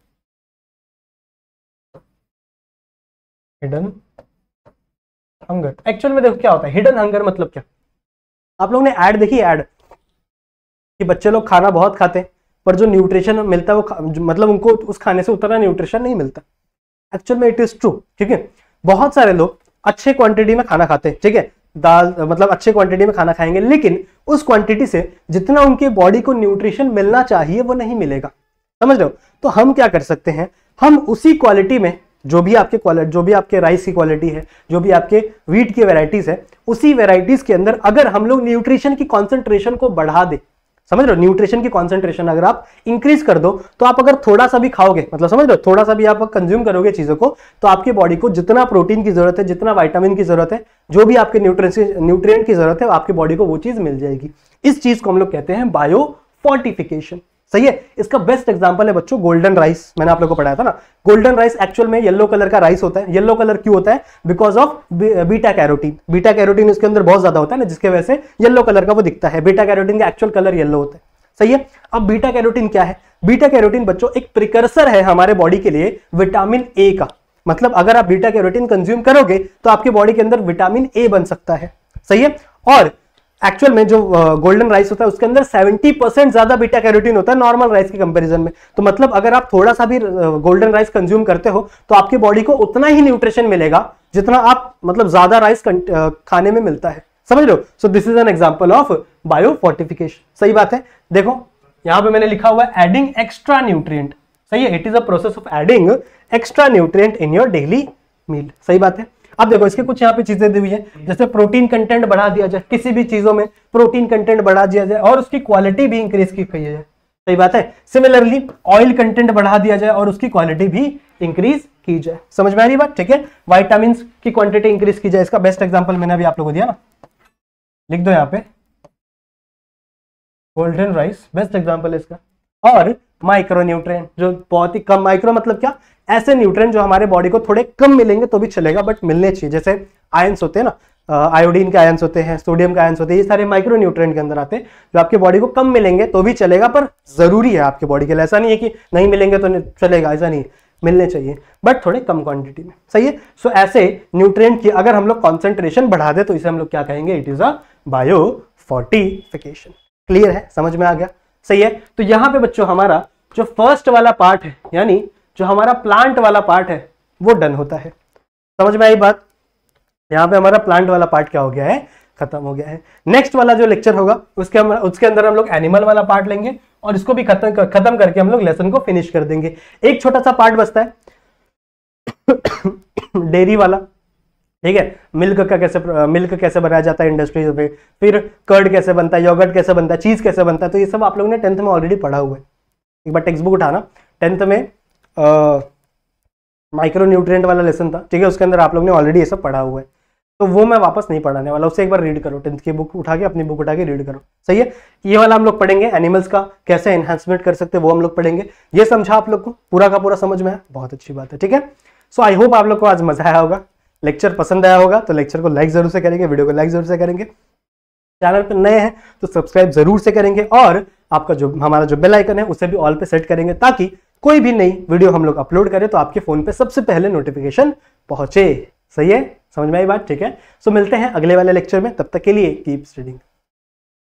हिडन हंगर एक्चुअल में देखो क्या होता है हिडन हंगर मतलब क्या आप लोगों ने एड देखी एड कि बच्चे लोग खाना बहुत खाते हैं पर जो न्यूट्रिशन मिलता है वो मतलब उनको उस खाने से उतना न्यूट्रिशन नहीं मिलता एक्चुअल में इट इज ट्रू ठीक है बहुत सारे लोग अच्छे क्वांटिटी में खाना खाते हैं ठीक है दाल मतलब अच्छे क्वांटिटी में खाना खाएंगे लेकिन उस क्वांटिटी से जितना उनके बॉडी को न्यूट्रिशन मिलना चाहिए वो नहीं मिलेगा समझ रहे हो तो हम क्या कर सकते हैं हम उसी क्वालिटी में जो भी आपके क्वालिटी जो भी आपके राइस की क्वालिटी है जो भी आपके वीट की वेराइटीज है उसी वेराइटीज के अंदर अगर हम लोग न्यूट्रिशन की कॉन्सेंट्रेशन को बढ़ा दे समझ लो न्यूट्रिशन की कॉन्सेंट्रेशन अगर आप इंक्रीज कर दो तो आप अगर थोड़ा सा भी खाओगे मतलब समझ लो थोड़ा सा भी आप कंज्यूम करोगे चीजों को तो आपकी बॉडी को जितना प्रोटीन की जरूरत है जितना वाइटामिन की जरूरत है जो भी आपके न्यूट्रिशन न्यूट्रिय की जरूरत है आपकी बॉडी को वो चीज मिल जाएगी इस चीज को हम लोग कहते हैं बायो फोर्टिफिकेशन सही है इसका बेस्ट एग्जांपल है बच्चों गोल्डन राइस मैंने आप लोगों को पढ़ाया था ना गोल्डन राइस एक्चुअल में येलो कलर का राइस होता है येलो कलर क्यों होता है because of beta carotene beta carotene इसके अंदर बहुत ज्यादा होता है ना जिसके वजह से येलो कलर का वो दिखता है बीटा कैरोटीन का एक्चुअल कलर येलो होता है सही है अब बीटा कैरोटीन क्या है बीटा कैरोटीन बच्चों एक प्रिकर्सर है हमारे बॉडी के लिए विटामिन ए का मतलब अगर आप बीटा कैरोटीन कंज्यूम करोगे तो आपके बॉडी के अंदर विटामिन ए बन सकता है सही है और एक्चुअल में जो गोल्डन राइस होता है उसके अंदर 70 परसेंट ज्यादा बीटा कैरोटीन होता है नॉर्मल राइस के कंपैरिजन में तो मतलब अगर आप थोड़ा सा भी गोल्डन राइस कंज्यूम करते हो तो आपकी बॉडी को उतना ही न्यूट्रिशन मिलेगा जितना आप मतलब ज्यादा राइस खाने में मिलता है समझ लो so this is an example of biofortification सही बात है देखो यहां पर मैंने लिखा हुआ है एडिंग एक्स्ट्रा न्यूट्रिय सही है it is a process of adding extra nutrient in your daily meal सही बात है अब देखो इसके कुछ यहाँ पे चीजें दी हुई है हम्म। जैसे प्रोटीन कंटेंट बढ़ा दिया जाए किसी भी चीजों में प्रोटीन कंटेंट बढ़ा दिया जाए और उसकी क्वालिटी भी इंक्रीज की जाए सही बात है सिमिलरली ऑयल कंटेंट बढ़ा दिया जाए और उसकी क्वालिटी भी इंक्रीज की जाए समझ में आ रही बात ठीक है वाइटामिन की क्वांटिटी इंक्रीज की जाए इसका बेस्ट एग्जाम्पल मैंने अभी आप लोगों को दिया ना लिख दो यहाँ पे गोल्डन राइस बेस्ट एग्जाम्पल है इसका और माइक्रो न्यूट्रेंट जो बहुत ही कम माइक्रो मतलब क्या ऐसे न्यूट्रेंट जो हमारे बॉडी को थोड़े कम मिलेंगे तो भी चलेगा बट मिलने चाहिए जैसे आयंस होते हैं ना आयोडीन के आयंस होते हैं सोडियम के आयंस होते हैं ये सारे माइक्रो न्यूट्रेंट के अंदर आते हैं जो आपके बॉडी को कम मिलेंगे तो भी चलेगा पर जरूरी है आपके बॉडी के लिए ऐसा नहीं है कि नहीं मिलेंगे तो नहीं चलेगा ऐसा नहीं मिलने चाहिए बट थोड़े कम क्वांटिटी में सही है सो so, ऐसे न्यूट्रेंट की अगर हम लोग कॉन्सेंट्रेशन बढ़ा दे तो इसे हम लोग क्या कहेंगे it is a biofortification clear है समझ में आ गया सही है तो यहाँ पे बच्चों हमारा जो फर्स्ट वाला पार्ट है यानी जो हमारा प्लांट वाला पार्ट है वो डन होता है समझ में आई बात यहाँ पे हमारा प्लांट वाला पार्ट क्या हो गया है खत्म हो गया है नेक्स्ट वाला जो लेक्चर होगा उसके हम उसके अंदर हम लोग एनिमल वाला पार्ट लेंगे और इसको भी खत्म खत्म करके हम लोग लेसन को फिनिश कर देंगे एक छोटा सा पार्ट बचता है डेयरी वाला ठीक है मिल्क का कैसे मिल्क कैसे बनाया जाता है इंडस्ट्रीज में फिर कर्ड कैसे बनता है योगर्ट कैसे बनता है चीज़ कैसे बनता है तो ये सब आप लोगों ने टेंथ में ऑलरेडी पढ़ा हुआ है एक बार टेक्स्ट बुक उठाना टेंथ में माइक्रो न्यूट्रिएंट वाला लेसन था ठीक है उसके अंदर आप लोग ने ऑलरेडी ये सब पढ़ा हुआ है तो वो मैं वापस नहीं पढ़ाने वाला उसे एक बार रीड करो टेंथ की बुक उठा के अपनी बुक उठा के रीड करो सही है ये वाला हम लोग पढ़ेंगे एनिमल्स का कैसे एनहांसमेंट कर सकते हैं वो हम लोग पढ़ेंगे ये समझा आप लोग को पूरा का पूरा समझ में आया बहुत अच्छी बात है ठीक है सो आई होप आप लोग को आज मजा आया होगा लेक्चर पसंद आया होगा तो लेक्चर को लाइक जरूर से करेंगे वीडियो को लाइक जरूर से करेंगे चैनल पर नए हैं तो सब्सक्राइब जरूर से करेंगे और आपका जो हमारा जो बेल आइकन है उसे भी ऑल पे सेट करेंगे ताकि कोई भी नई वीडियो हम लोग अपलोड करें तो आपके फ़ोन पे सबसे पहले नोटिफिकेशन पहुंचे सही है समझ में आई बात ठीक है सो मिलते हैं अगले वाले लेक्चर में तब तक के लिए कीप स्टडिंग